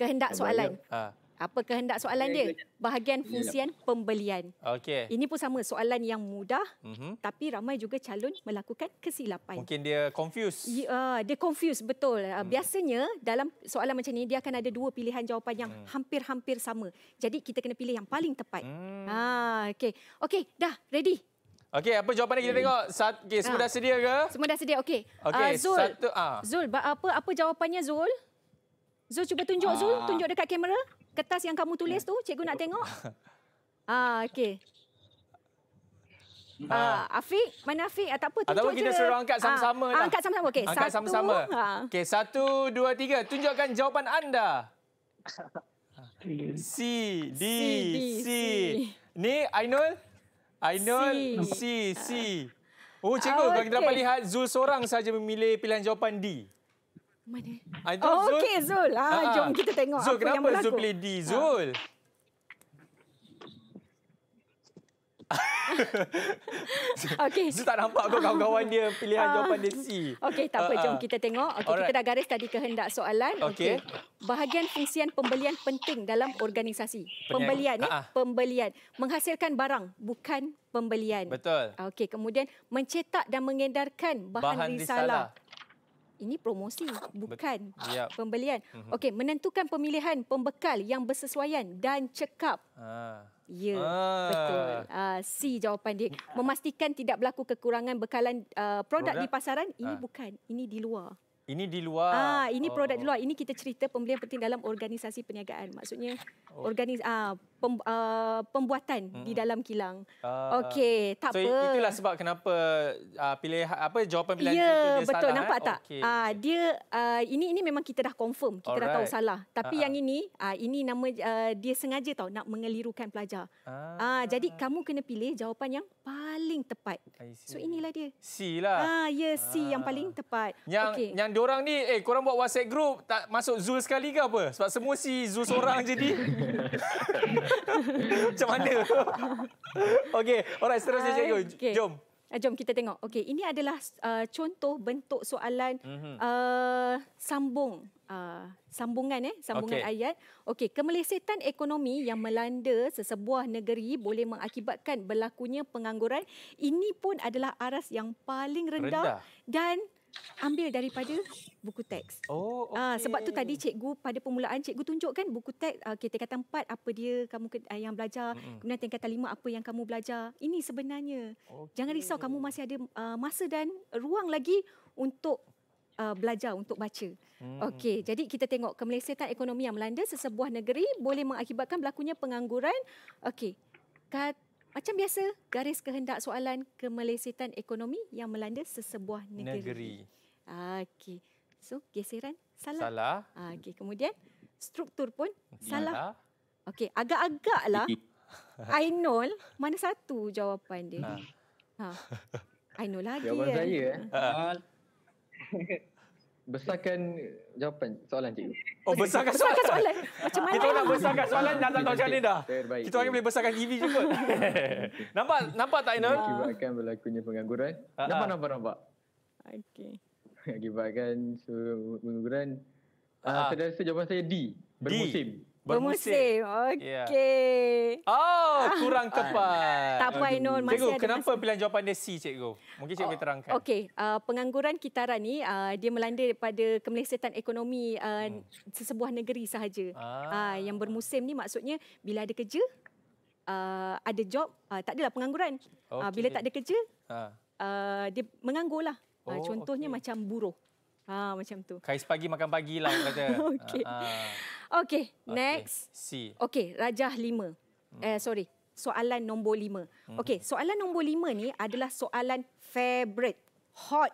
Kehendak soalan. Ha. Uh apa kehendak soalan ya, dia? Ya, ya. Bahagian fungsian pembelian. Okey. Ini pun sama soalan yang mudah mm-hmm. tapi ramai juga calon melakukan kesilapan. Mungkin dia confused. Ya, dia confused betul. Mm. Biasanya dalam soalan macam ni dia akan ada dua pilihan jawapan yang mm. hampir-hampir sama. Jadi kita kena pilih yang paling tepat. Mm. Ha okey. Okey, dah ready. Okey, apa jawapan kita tengok? Sat, okay, semua ha. dah sedia ke? Semua dah sedia. Okey. Okay, uh, Zul. Satu, uh. Zul, apa apa jawapannya Zul? Zul cuba tunjuk Zul, ah. tunjuk dekat kamera kertas yang kamu tulis tu, cikgu nak tengok. <laughs> Ah, okey. Ah, uh, Afiq, mana Afiq? Ah, tak apa, tunjuk Atau kita je. suruh angkat sama-sama. Ah, lah. angkat sama-sama, okey. Angkat sama-sama. Okey, satu, dua, tiga. Tunjukkan jawapan anda. <laughs> C, D, C. C. C. Ni, Ainul? Ainul, C, C. C. Oh, cikgu, okay. kalau kita dapat lihat, Zul seorang saja memilih pilihan jawapan D. Mana? Ada oh, Zul. Okey Zul. Ha, ha, jom kita tengok Zul, apa kenapa yang berlaku. Zul play D Zul. Ha. okay. Zul tak nampak kau kawan-kawan dia pilihan jawapan dia C. Okey, tak apa. Jom kita tengok. Okay, kita dah garis tadi kehendak soalan. Okey. Okay. Bahagian fungsian pembelian penting dalam organisasi. Peniaga. Pembelian ni, eh? pembelian. Menghasilkan barang, bukan pembelian. Betul. Okey, kemudian mencetak dan mengedarkan bahan, bahan risalah. risalah ini promosi bukan yep. pembelian. Mhm. Okey, menentukan pemilihan pembekal yang bersesuaian dan cekap. Ah. Ya, ah. betul. Ah, C jawapan dia. Memastikan tidak berlaku kekurangan bekalan uh, ah, produk, produk di pasaran ini ah. bukan, ini di luar. Ini di luar. Ah, ini produk di luar. Oh. Ini kita cerita pembelian penting dalam organisasi perniagaan. Maksudnya oh. organis ah pem, uh, pembuatan hmm. di dalam kilang. Uh, Okey, tak so apa. itulah sebab kenapa uh, pilih apa jawapan pilihan yeah, itu dia betul, salah. Ya, betul nampak eh? tak? Okay. Uh, ah, dia uh, ini ini memang kita dah confirm, kita Alright. dah tahu salah. Tapi uh-huh. yang ini uh, ini nama uh, dia sengaja tahu nak mengelirukan pelajar. Uh, uh, jadi kamu kena pilih jawapan yang paling tepat. So inilah dia. C lah. Ah, uh, ya C uh. yang paling tepat. Yang okay. yang diorang ni eh korang buat WhatsApp group tak masuk Zul sekali ke apa? Sebab semua si Zul seorang jadi. <laughs> <laughs> Macam mana? <laughs> okay, alright, seterusnya uh, cikgu. Okay. Jom. Ah, jom kita tengok. Okey, ini adalah uh, contoh bentuk soalan mhm. uh, sambung uh, sambungan eh, sambungan okay. ayat. Okey, kemelesetan ekonomi yang melanda sesebuah negeri boleh mengakibatkan berlakunya pengangguran. Ini pun adalah aras yang paling rendah, rendah. dan ambil daripada buku teks. Oh, okay. Ah, sebab tu tadi cikgu pada permulaan cikgu tunjukkan buku teks uh, ah, okay, tingkatan 4 apa dia kamu uh, yang belajar, mm-hmm. kemudian tingkatan 5 apa yang kamu belajar. Ini sebenarnya. Okay. Jangan risau kamu masih ada uh, masa dan ruang lagi untuk Uh, belajar untuk baca. Hmm. Okey, jadi kita tengok kemelesetan ekonomi yang melanda sesebuah negeri boleh mengakibatkan berlakunya pengangguran. Okey. Kat macam biasa, garis kehendak soalan kemelesetan ekonomi yang melanda sesebuah negeri. negeri. Ah, okey. So, geseran salah. Salah. Ah, okey, kemudian struktur pun salah. salah. Okey, agak-agaklah <laughs> I know mana satu jawapan dia. Nah. Ha. I know lagi. Jawapan kan? saya. Eh. Ha. Ah. <laughs> <laughs> Besarkan jawapan soalan cikgu. Oh, besarkan, besarkan soalan. Macam mana? Kita nak besarkan soalan dah tak tahu macam ni dah. Terbaik. Kita orang boleh besarkan EV juga. <laughs> <laughs> nampak nampak tak Inul? Akibatkan berlakunya pengangguran. Ah, ah. Nampak nampak nampak. Okey. Akibatkan pengangguran. Uh, uh saya rasa jawapan saya D. Bermusim. D. Bermusim. Ya. Okey. Yeah. Oh, ah. kurang tepat. Tak apa, Ainun. Cikgu, kenapa masa... pilihan jawapan dia C, cikgu? Mungkin cikgu oh, terangkan. Okey. Uh, pengangguran kitaran ni, uh, dia melanda daripada kemelesetan ekonomi uh, hmm. sesebuah negeri sahaja. Ah. Uh, yang bermusim ni maksudnya, bila ada kerja, uh, ada job, uh, tak adalah pengangguran. Okay. Uh, bila tak ada kerja, Uh, dia menganggur lah. Oh, uh, contohnya okay. macam buruh. Ha, macam tu. Kais pagi makan pagi lah kata. <laughs> Okey. Ha. ha. Okey, next. Okay. C. Okey, rajah lima. Hmm. Eh, sorry. Soalan nombor lima. Hmm. Okey, soalan nombor lima ni adalah soalan favorite. Hot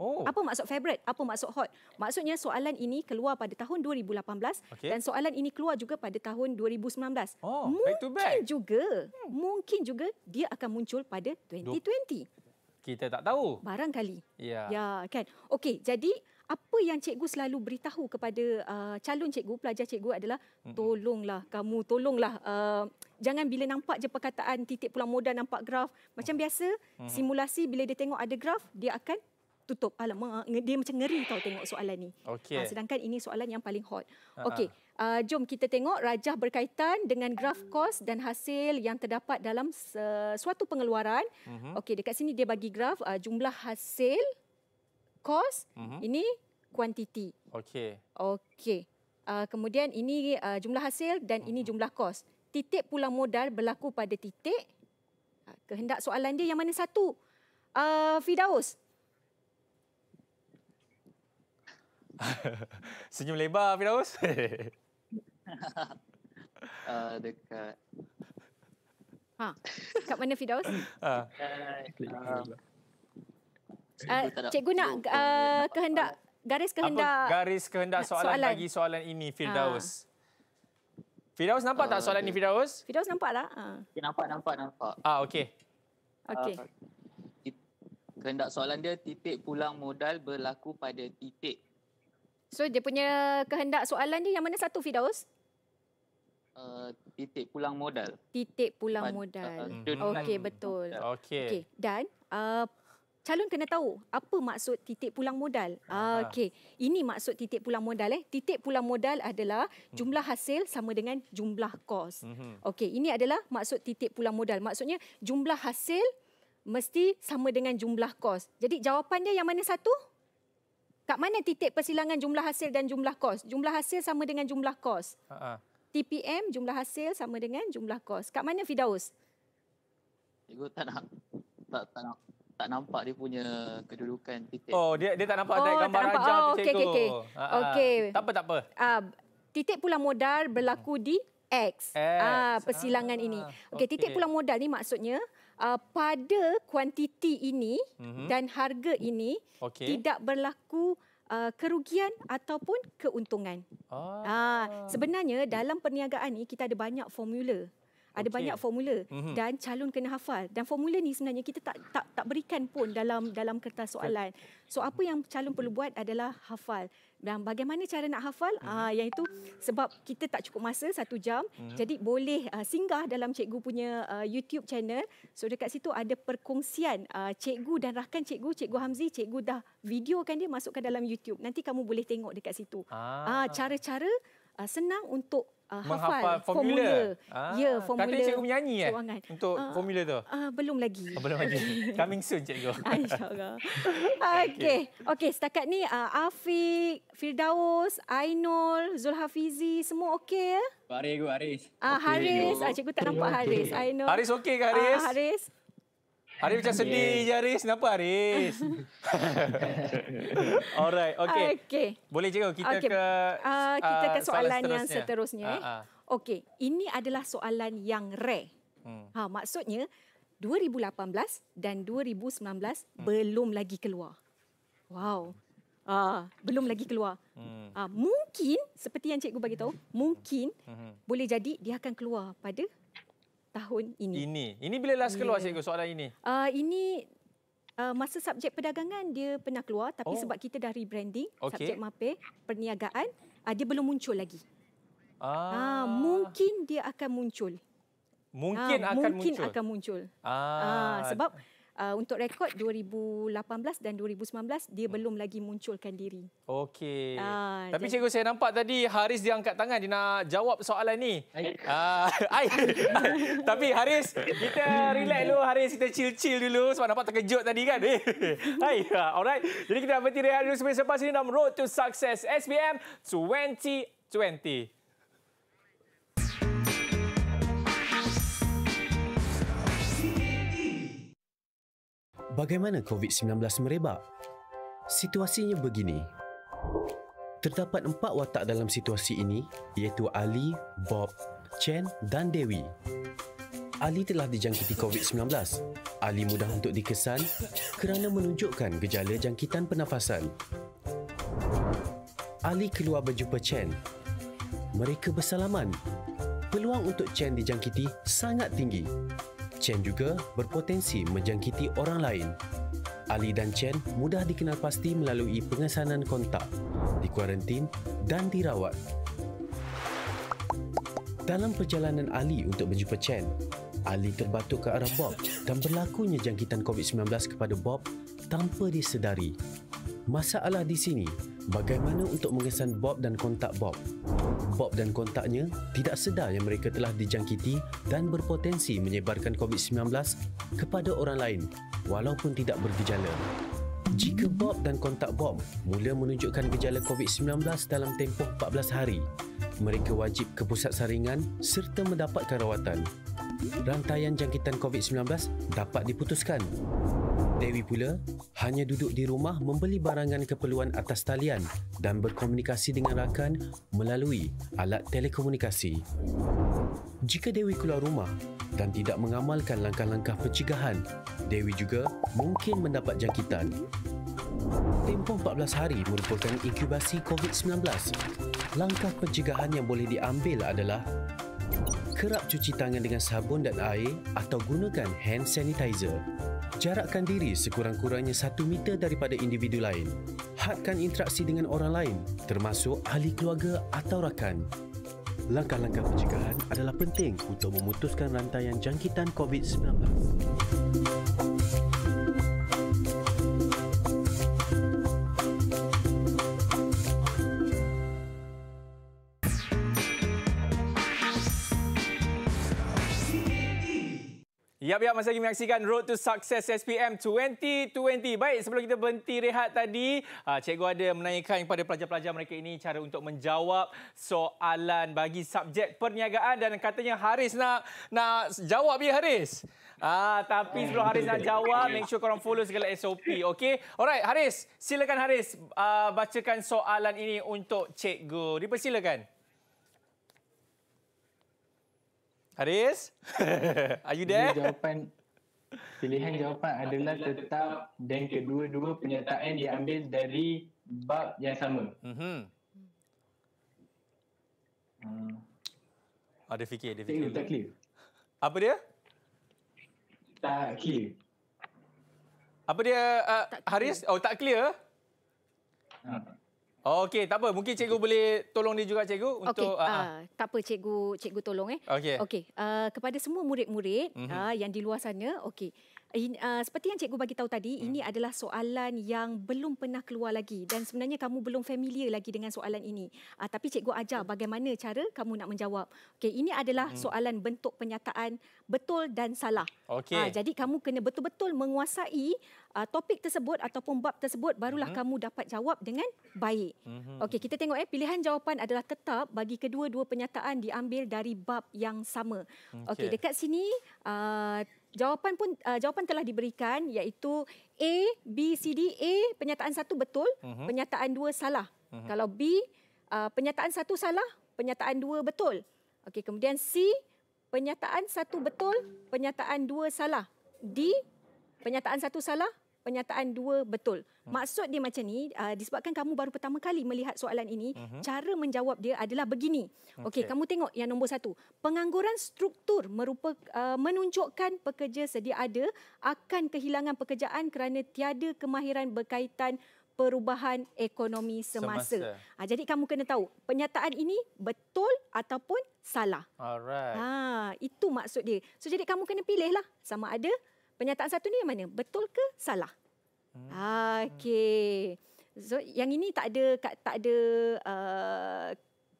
Oh. Apa maksud favorite? Apa maksud hot? Maksudnya soalan ini keluar pada tahun 2018 okay. dan soalan ini keluar juga pada tahun 2019. Oh, mungkin back to back. juga, hmm. mungkin juga dia akan muncul pada 2020. Do- kita tak tahu. Barangkali. Ya. Ya, kan. Okey, jadi apa yang cikgu selalu beritahu kepada uh, calon cikgu, pelajar cikgu adalah tolonglah kamu, tolonglah uh, jangan bila nampak je perkataan titik pulang modal nampak graf, macam biasa, simulasi bila dia tengok ada graf, dia akan tutup. Alamak, dia macam ngeri tau tengok soalan ni. Ah, okay. Ha, sedangkan ini soalan yang paling hot. Ah, Okey, uh, jom kita tengok rajah berkaitan dengan graf kos dan hasil yang terdapat dalam suatu pengeluaran. Uh-huh. Okey, dekat sini dia bagi graf uh, jumlah hasil kos uh-huh. Mhm. ini kuantiti. Okey. Okey. Uh, kemudian ini uh, jumlah hasil dan uh-huh. ini mhm. jumlah kos. Titik pulang modal berlaku pada titik kehendak soalan dia yang mana satu? Uh, Fidaus. <laughs> Senyum lebar Firdaus. <laughs> uh, dekat Ha. Kat mana Firdaus? Ha. Uh, uh, cikgu nak uh, kehendak garis kehendak Apa ah, garis kehendak soalan, soalan bagi soalan ini Firdaus. Ha. Firdaus nampak uh, tak soalan ini, Firdaus? Firdaus nampak lah. Ha. nampak, nampak, nampak. Ah, okey. Okey. Uh, kehendak soalan dia, titik pulang modal berlaku pada titik So dia punya kehendak soalan dia yang mana satu Fidaus? Uh, titik pulang modal. Titik pulang Pad, modal. Uh, uh hmm. Okey betul. Okey. Okay. Dan uh, calon kena tahu apa maksud titik pulang modal. Uh, Okey. Ini maksud titik pulang modal eh. Titik pulang modal adalah hmm. jumlah hasil sama dengan jumlah kos. Hmm. Okey, ini adalah maksud titik pulang modal. Maksudnya jumlah hasil mesti sama dengan jumlah kos. Jadi jawapan dia yang mana satu? Kat mana titik persilangan jumlah hasil dan jumlah kos? Jumlah hasil sama dengan jumlah kos. Uh-huh. TPM jumlah hasil sama dengan jumlah kos. Kat mana Fidaus? Cikgu tak nak tak tak nak tak nampak dia punya kedudukan titik. Oh, dia dia tak nampak oh, gambar tak nampak. rajah oh, okay, cikgu. Okey okey. Okey. Tak apa tak apa. uh, titik pulang modal berlaku di X. X. Ah, ah. persilangan ah, ini. Okey okay. titik pulang modal ni maksudnya uh, pada kuantiti ini mm-hmm. dan harga ini okay. tidak berlaku uh, kerugian ataupun keuntungan. Ah. Uh, sebenarnya dalam perniagaan ini kita ada banyak formula ada okay. banyak formula mm-hmm. dan calon kena hafal dan formula ni sebenarnya kita tak tak tak berikan pun dalam dalam kertas soalan so apa yang calon perlu buat adalah hafal dan bagaimana cara nak hafal mm-hmm. aa, ah, iaitu sebab kita tak cukup masa satu jam mm-hmm. jadi boleh aa, ah, singgah dalam cikgu punya aa, ah, YouTube channel so dekat situ ada perkongsian aa, cikgu dan rakan cikgu cikgu Hamzi cikgu dah videokan dia masukkan dalam YouTube nanti kamu boleh tengok dekat situ ah cara-cara aa, senang untuk uh, hafal formula. formula. Ah, ya, formula. Katanya cikgu menyanyi eh kewangan. untuk uh, formula tu. Uh, belum lagi. Oh, belum lagi. <laughs> Coming soon cikgu. <laughs> Insya-Allah. <laughs> Okey. Okay. okay, setakat ni uh, Afiq, Firdaus, Ainul, Zulhafizi semua okey ya? Baris, Haris. Ah, okay, Haris. Ah, cikgu tak nampak Haris. Haris okey ke Haris? Ah, Haris. Haris macam sedih yeah. je Haris. Kenapa Haris? <laughs> Alright, okay. okay. Boleh cikgu, kita okay. ke uh, kita ah, ke soalan, soalan yang seterusnya. Uh, uh. Okey, ini adalah soalan yang rare. Hmm. Ha, maksudnya, 2018 dan 2019 hmm. belum lagi keluar. Wow. Uh, belum lagi keluar. Hmm. Uh, mungkin, seperti yang cikgu bagi tahu, mungkin hmm. boleh jadi dia akan keluar pada tahun ini. Ini. Ini bila last keluar yeah. cikgu soalan ini? Uh, ini uh, masa subjek perdagangan dia pernah keluar tapi oh. sebab kita dah rebranding okay. subjek MAPE perniagaan uh, dia belum muncul lagi. Ah. ah mungkin dia akan muncul. Mungkin ah, akan mungkin muncul. akan muncul. Ah, ah sebab uh, untuk rekod 2018 dan 2019 dia hmm. belum lagi munculkan diri. Okey. Uh, Tapi cikgu saya nampak tadi Haris dia angkat tangan dia nak jawab soalan ni. Ai. Uh, ah, <laughs> <laughs> Tapi Haris kita relax dulu Haris kita chill-chill dulu sebab nampak terkejut tadi kan. Eh, <laughs> hai. Ah, alright. Jadi kita berhenti rehat dulu sebelum sini dalam road to success SBM 2020. Bagaimana COVID-19 merebak? Situasinya begini. Terdapat empat watak dalam situasi ini iaitu Ali, Bob, Chen dan Dewi. Ali telah dijangkiti COVID-19. Ali mudah untuk dikesan kerana menunjukkan gejala jangkitan pernafasan. Ali keluar berjumpa Chen. Mereka bersalaman. Peluang untuk Chen dijangkiti sangat tinggi. Chen juga berpotensi menjangkiti orang lain. Ali dan Chen mudah dikenal pasti melalui pengesanan kontak, dikuarantin dan dirawat. Dalam perjalanan Ali untuk menjumpa Chen, Ali terbatuk ke arah Bob dan berlakunya jangkitan COVID-19 kepada Bob tanpa disedari. Masalah di sini, Bagaimana untuk mengesan Bob dan kontak Bob? Bob dan kontaknya tidak sedar yang mereka telah dijangkiti dan berpotensi menyebarkan COVID-19 kepada orang lain walaupun tidak bergejala. Jika Bob dan kontak Bob mula menunjukkan gejala COVID-19 dalam tempoh 14 hari, mereka wajib ke pusat saringan serta mendapatkan rawatan. Rantaian jangkitan COVID-19 dapat diputuskan. Dewi pula hanya duduk di rumah membeli barangan keperluan atas talian dan berkomunikasi dengan rakan melalui alat telekomunikasi. Jika Dewi keluar rumah dan tidak mengamalkan langkah-langkah pencegahan, Dewi juga mungkin mendapat jangkitan. Tempoh 14 hari merupakan inkubasi COVID-19. Langkah pencegahan yang boleh diambil adalah kerap cuci tangan dengan sabun dan air atau gunakan hand sanitizer. Jarakkan diri sekurang-kurangnya satu meter daripada individu lain. Hadkan interaksi dengan orang lain, termasuk ahli keluarga atau rakan. Langkah-langkah pencegahan adalah penting untuk memutuskan rantaian jangkitan COVID-19. Ya, ya, masa lagi menyaksikan Road to Success SPM 2020. Baik, sebelum kita berhenti rehat tadi, ah, cikgu ada menanyakan kepada pelajar-pelajar mereka ini cara untuk menjawab soalan bagi subjek perniagaan dan katanya Haris nak nak jawab dia ya, Haris. Ah, tapi sebelum Haris nak jawab, make sure korang follow segala SOP, okey? Alright, Haris, silakan Haris uh, bacakan soalan ini untuk cikgu. Dipersilakan. Haris, <laughs> are you there? jawapan, pilihan jawapan adalah tetap dan kedua-dua penyataan diambil dari bab yang sama. Mm-hmm. Hmm. Ada oh, fikir, ada fikir. Tak clear. Apa dia? Tak clear. Apa dia, uh, Haris? Oh, tak clear? Hmm. Okey, tak apa. Mungkin cikgu okay. boleh tolong dia juga cikgu untuk okay. uh, uh, ah, ah. tak apa cikgu cikgu tolong eh. Okey. Okay. Uh, ah, kepada semua murid-murid mm -hmm. uh, yang di luar sana, okey. In, uh, ah, seperti yang cikgu bagi tahu tadi, hmm. ini adalah soalan yang belum pernah keluar lagi dan sebenarnya kamu belum familiar lagi dengan soalan ini. Uh, tapi cikgu ajar bagaimana cara kamu nak menjawab. Okey, ini adalah hmm. soalan bentuk pernyataan betul dan salah. Okay. Uh, ah, jadi kamu kena betul-betul menguasai uh, topik tersebut ataupun bab tersebut barulah hmm. kamu dapat jawab dengan baik. Hmm. Okey, kita tengok eh pilihan jawapan adalah tetap bagi kedua-dua pernyataan diambil dari bab yang sama. Okey, okay, dekat sini uh, jawapan pun uh, jawapan telah diberikan iaitu A B C D A penyataan satu betul uh-huh. Mhm. penyataan dua salah uh-huh. kalau B uh, ah, penyataan satu salah penyataan dua betul okey kemudian C penyataan satu betul penyataan dua salah D penyataan satu salah Pernyataan dua betul. Hmm. Maksud dia macam ni, uh, disebabkan kamu baru pertama kali melihat soalan ini, hmm. cara menjawab dia adalah begini. Okey, okay, kamu tengok yang nombor satu. Pengangguran struktur merupakan uh, menunjukkan pekerja sedia ada akan kehilangan pekerjaan kerana tiada kemahiran berkaitan perubahan ekonomi semasa. semasa. Ha, jadi kamu kena tahu pernyataan ini betul ataupun salah. Alright. Ha, itu maksud dia. So jadi kamu kena pilihlah sama ada Pernyataan satu ni yang mana? Betul ke salah? Hmm. Ah, okey. So yang ini tak ada tak ada uh,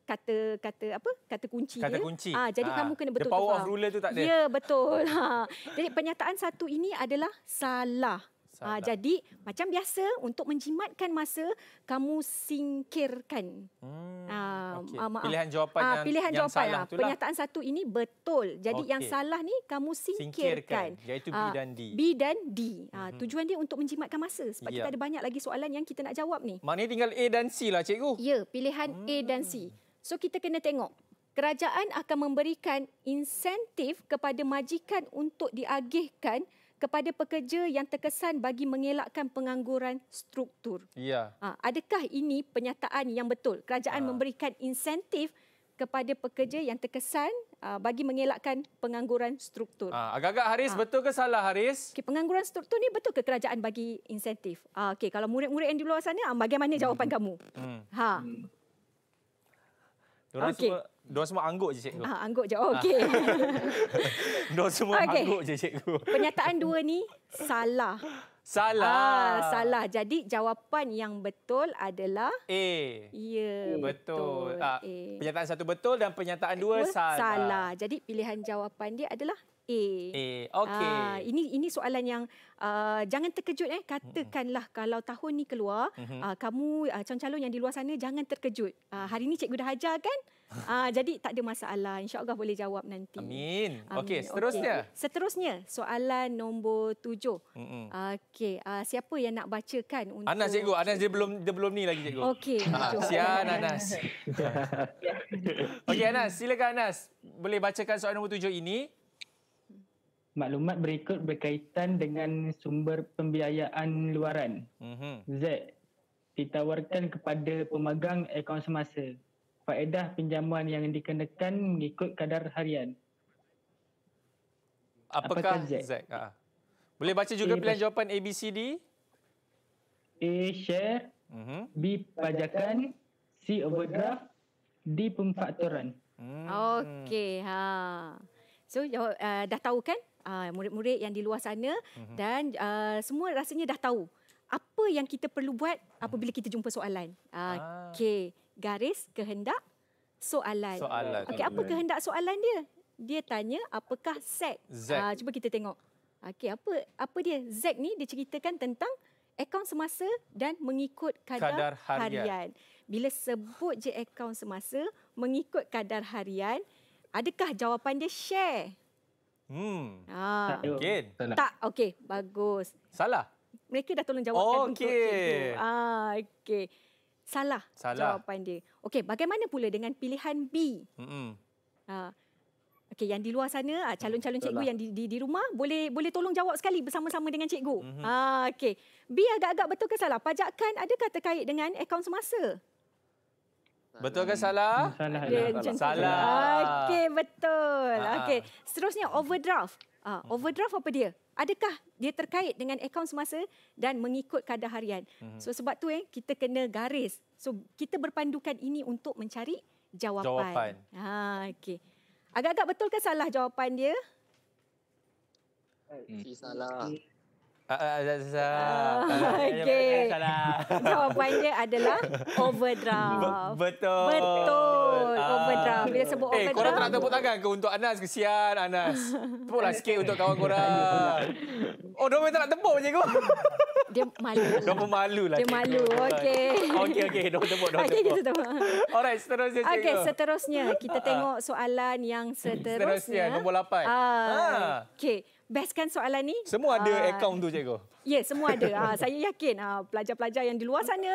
kata kata apa? Kata kunci Kata dia. kunci. Ah jadi ha. kamu kena betul. The power faham. of ruler tu tak ada. Ya, betul. Ha. <laughs> Jadi pernyataan satu ini adalah salah. Ha, jadi macam biasa untuk menjimatkan masa kamu singkirkan. Hmm. Ha, ah, okay. Ah, pilihan jawapan ha, yang, pilihan yang jawapan, salah ha, Pernyataan satu ini betul. Jadi okay. yang salah ni kamu singkirkan. singkirkan. Iaitu B dan D. B dan D. Ha, Tujuan dia untuk menjimatkan masa sebab ya. kita ada banyak lagi soalan yang kita nak jawab ni. Maknanya tinggal A dan C lah cikgu. Ya, pilihan hmm. A dan C. Hmm. So kita kena tengok kerajaan akan memberikan insentif kepada majikan untuk diagihkan kepada pekerja yang terkesan bagi mengelakkan pengangguran struktur. Ya. Ha, adakah ini penyataan yang betul? Kerajaan ha. memberikan insentif kepada pekerja yang terkesan uh, bagi mengelakkan pengangguran struktur. Ha, agak-agak Haris ha. betul ke salah Haris? Okay, pengangguran struktur ni betul ke kerajaan bagi insentif? Uh, ha, okay, kalau murid-murid yang di luar sana, ha, bagaimana jawapan hmm. kamu? Hmm. Ha. Hmm. Okay. Semua... Mereka semua angguk je cikgu. Ah, angguk je. Ah. Oh, okey. Mereka <laughs> semua okay. angguk je cikgu. Penyataan dua ni salah. Salah. Ah, salah. Jadi jawapan yang betul adalah A. Ya, betul. betul. Ah, A. Penyataan satu betul dan pernyataan dua, dua salah. Salah. Jadi pilihan jawapan dia adalah A. A. Okey. Uh, ini ini soalan yang uh, jangan terkejut eh katakanlah mm-hmm. kalau tahun ni keluar mm-hmm. uh, kamu uh, calon-calon yang di luar sana jangan terkejut. Uh, hari ini cikgu dah hajar kan? Uh, <laughs> jadi tak ada masalah insya-Allah boleh jawab nanti. Amin. Amin. Okey, seterusnya. Okay. Seterusnya soalan nombor tujuh. Mm-hmm. Okey, uh, siapa yang nak bacakan untuk Anas cikgu, Anas dia belum dia belum ni lagi cikgu. Okey, <laughs> Sian Anas. <laughs> Okey Anas, silakan Anas. Boleh bacakan soalan nombor tujuh ini maklumat berikut berkaitan dengan sumber pembiayaan luaran. Uh-huh. Z. Ditawarkan kepada pemegang akaun semasa. Faedah pinjaman yang dikenakan mengikut kadar harian. Apakah, Apakah Z? Z? Ha. Boleh baca juga A, eh, pilihan pas- jawapan A, B, C, D? A. Share. Uh-huh. B. Pajakan. C. Overdraft. D. Pemfaktoran. Hmm. Okey. Ha. So, uh, dah tahu kan? uh, murid-murid yang di luar sana mm-hmm. dan uh, semua rasanya dah tahu apa yang kita perlu buat apabila kita jumpa soalan. Uh, ah. Okey, ah. garis kehendak soalan. soalan Okey, apa kehendak soalan dia? Dia tanya apakah Z? Uh, cuba kita tengok. Okey, apa apa dia? Z ni dia ceritakan tentang akaun semasa dan mengikut kadar, kadar harian. harian. Bila sebut je akaun semasa mengikut kadar harian, adakah jawapan dia share? Hmm. Ah. Mungkin. Salah. Tak, okey. Bagus. Salah. Mereka dah tolong jawabkan okay. untuk cikgu. Ah, okey. Salah, Salah jawapan dia. Okey, bagaimana pula dengan pilihan B? Hmm. Ah. Okey, yang di luar sana, ah, calon-calon cikgu lah. yang di, di, di rumah, boleh boleh tolong jawab sekali bersama-sama dengan cikgu. Mm-hmm. Ah, okey. B agak-agak betul ke salah? Pajakan adakah terkait dengan akaun semasa? Betul ke salah? Salah. Dia salah. salah. Okey, betul. Ah, ah. Okey. Seterusnya overdraft. Uh, overdraft apa dia? Adakah dia terkait dengan akaun semasa dan mengikut kadar harian? Hmm. So sebab tu eh kita kena garis. So kita berpandukan ini untuk mencari jawapan. Jawapan. Ha, okey. Agak-agak betul ke salah jawapan dia? Eh, salah. Ah, ah, ah, <laughs> <laughs> Jawapan Jawapannya adalah overdraft. Betul. Betul. Overdraft. Bila sebut overdraft. Eh, korang tak nak tepuk tangan ke untuk Anas? Kesian Anas. Tepuklah sikit untuk kawan korang. Oh, dia tak nak tepuk macam tu. <laughs> Dia malu. Dia pun malu lah. Dia malu. Okey. Okey, okey. Dia tepuk. Okey, okay, tepuk. Alright, seterusnya. Okey, seterusnya. Kita tengok soalan yang seterusnya. Seterusnya, nombor lapan. Okey. Okey best soalan ni? Semua ada uh, account tu cikgu. Ya, yeah, semua ada. Uh, saya yakin uh, pelajar-pelajar yang di luar sana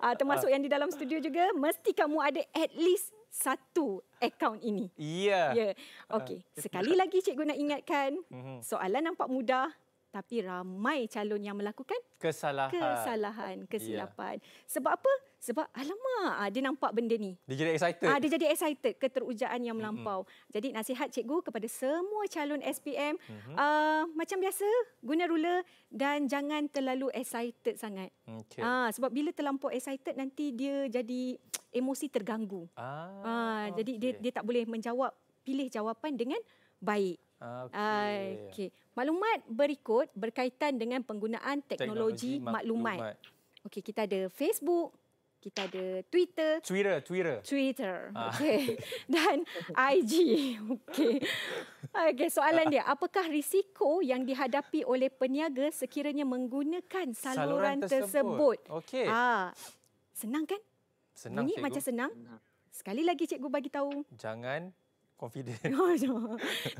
uh, termasuk yang di dalam studio juga mesti kamu ada at least satu akaun ini. Iya. Yeah. Ya. Yeah. Okey, sekali lagi cikgu nak ingatkan. Mhm. Soalan nampak mudah tapi ramai calon yang melakukan kesalahan. Kesalahan, kesilapan. Yeah. Sebab apa? Sebab alamak ah, dia nampak benda ni. Dia jadi excited. Ah, dia jadi excited keterujaan yang melampau. Mm-hmm. Jadi nasihat cikgu kepada semua calon SPM. Mm-hmm. Uh, macam biasa guna ruler dan jangan terlalu excited sangat. Okay. Uh, sebab bila terlampau excited nanti dia jadi <tsk> emosi terganggu. Ah, uh, okay. Jadi dia, dia tak boleh menjawab, pilih jawapan dengan baik. Okay. Uh, okay. Maklumat berikut berkaitan dengan penggunaan teknologi, teknologi maklumat. maklumat. Okey, kita ada Facebook, kita ada Twitter. Twitter, Twitter. Twitter. Ah. Okey. <laughs> Dan IG. <laughs> Okey. Okey, soalan dia, apakah risiko yang dihadapi oleh peniaga sekiranya menggunakan saluran, saluran tersebut? tersebut? Okey. Ah. Senang kan? Senang. Bunyi macam senang. Sekali lagi cikgu bagi tahu. Jangan confident. <laughs> Oh,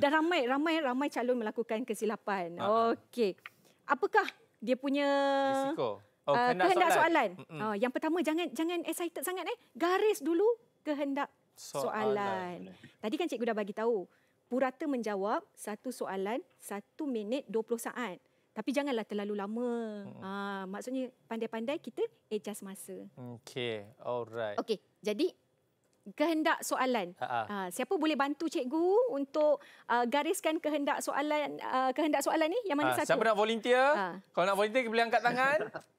Dah ramai ramai ramai calon melakukan kesilapan. uh Okey. Apakah dia punya risiko? Oh, ah, kehendak, kehendak soalan. soalan. Uh, yang pertama jangan jangan excited sangat eh. Garis dulu kehendak soalan. soalan. Tadi kan cikgu dah bagi tahu purata menjawab satu soalan satu minit 20 saat. Tapi janganlah terlalu lama. Hmm. Uh, maksudnya pandai-pandai kita adjust masa. Okey, alright. Okey, jadi kehendak soalan. Uh, siapa boleh bantu cikgu untuk uh, gariskan kehendak soalan uh, kehendak soalan ni yang mana ha satu? Siapa nak volunteer? Ha. Kalau nak volunteer boleh angkat tangan. <laughs>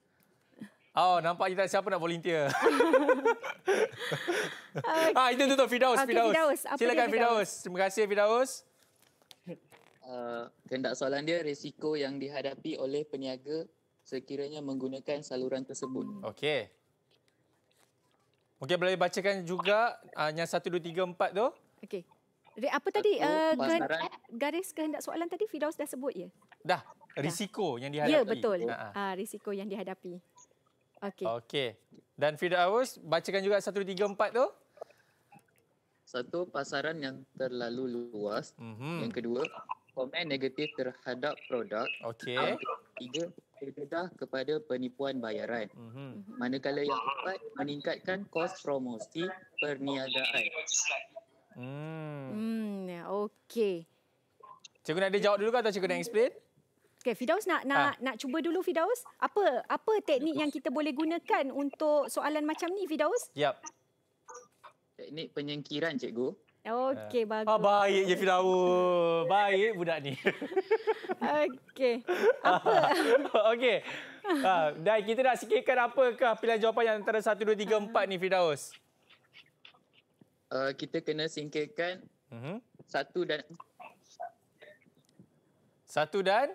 Oh, nampak kita siapa nak volunteer. <laughs> Ah, okay. ah, itu tu tu Fidaus, okay, Fidaus. Fidaus. Silakan Fidaus. Fidaus. Terima kasih Fidaus. Uh, soalan dia risiko yang dihadapi oleh peniaga sekiranya menggunakan saluran tersebut. Okey. Okey, boleh bacakan juga uh, yang 1 2 3 4 tu. Okey. apa tadi uh, garis kehendak soalan tadi Fidaus dah sebut ya? Dah. Risiko dah. yang ya, dihadapi. Ya, betul. Ah, uh, risiko yang dihadapi. Okey. Okey. Dan Awus, bacakan juga 1 2 3 4 tu. Satu pasaran yang terlalu luas. Mm-hmm. Yang kedua, komen negatif terhadap produk. Okey. Tiga, terdedah kepada penipuan bayaran. Mm-hmm. Manakala yang keempat, meningkatkan kos promosi perniagaan. Hmm. Hmm, okey. Cikgu nak ada jawab dulu ke atau cikgu nak explain? Okay, Fidaus nak nak ha. nak cuba dulu Fidaus. Apa apa teknik yang kita boleh gunakan untuk soalan macam ni Fidaus? Yap. Teknik penyingkiran cikgu. Okey, ha. bagus. Ah, baik je Fidaus. baik budak ni. Okey. <laughs> Apa? <laughs> Okey. Ha, ah, dan kita nak sikirkan apakah pilihan jawapan yang antara 1, 2, 3, 4 ni Fidaus? Uh, kita kena singkirkan uh-huh. satu dan satu dan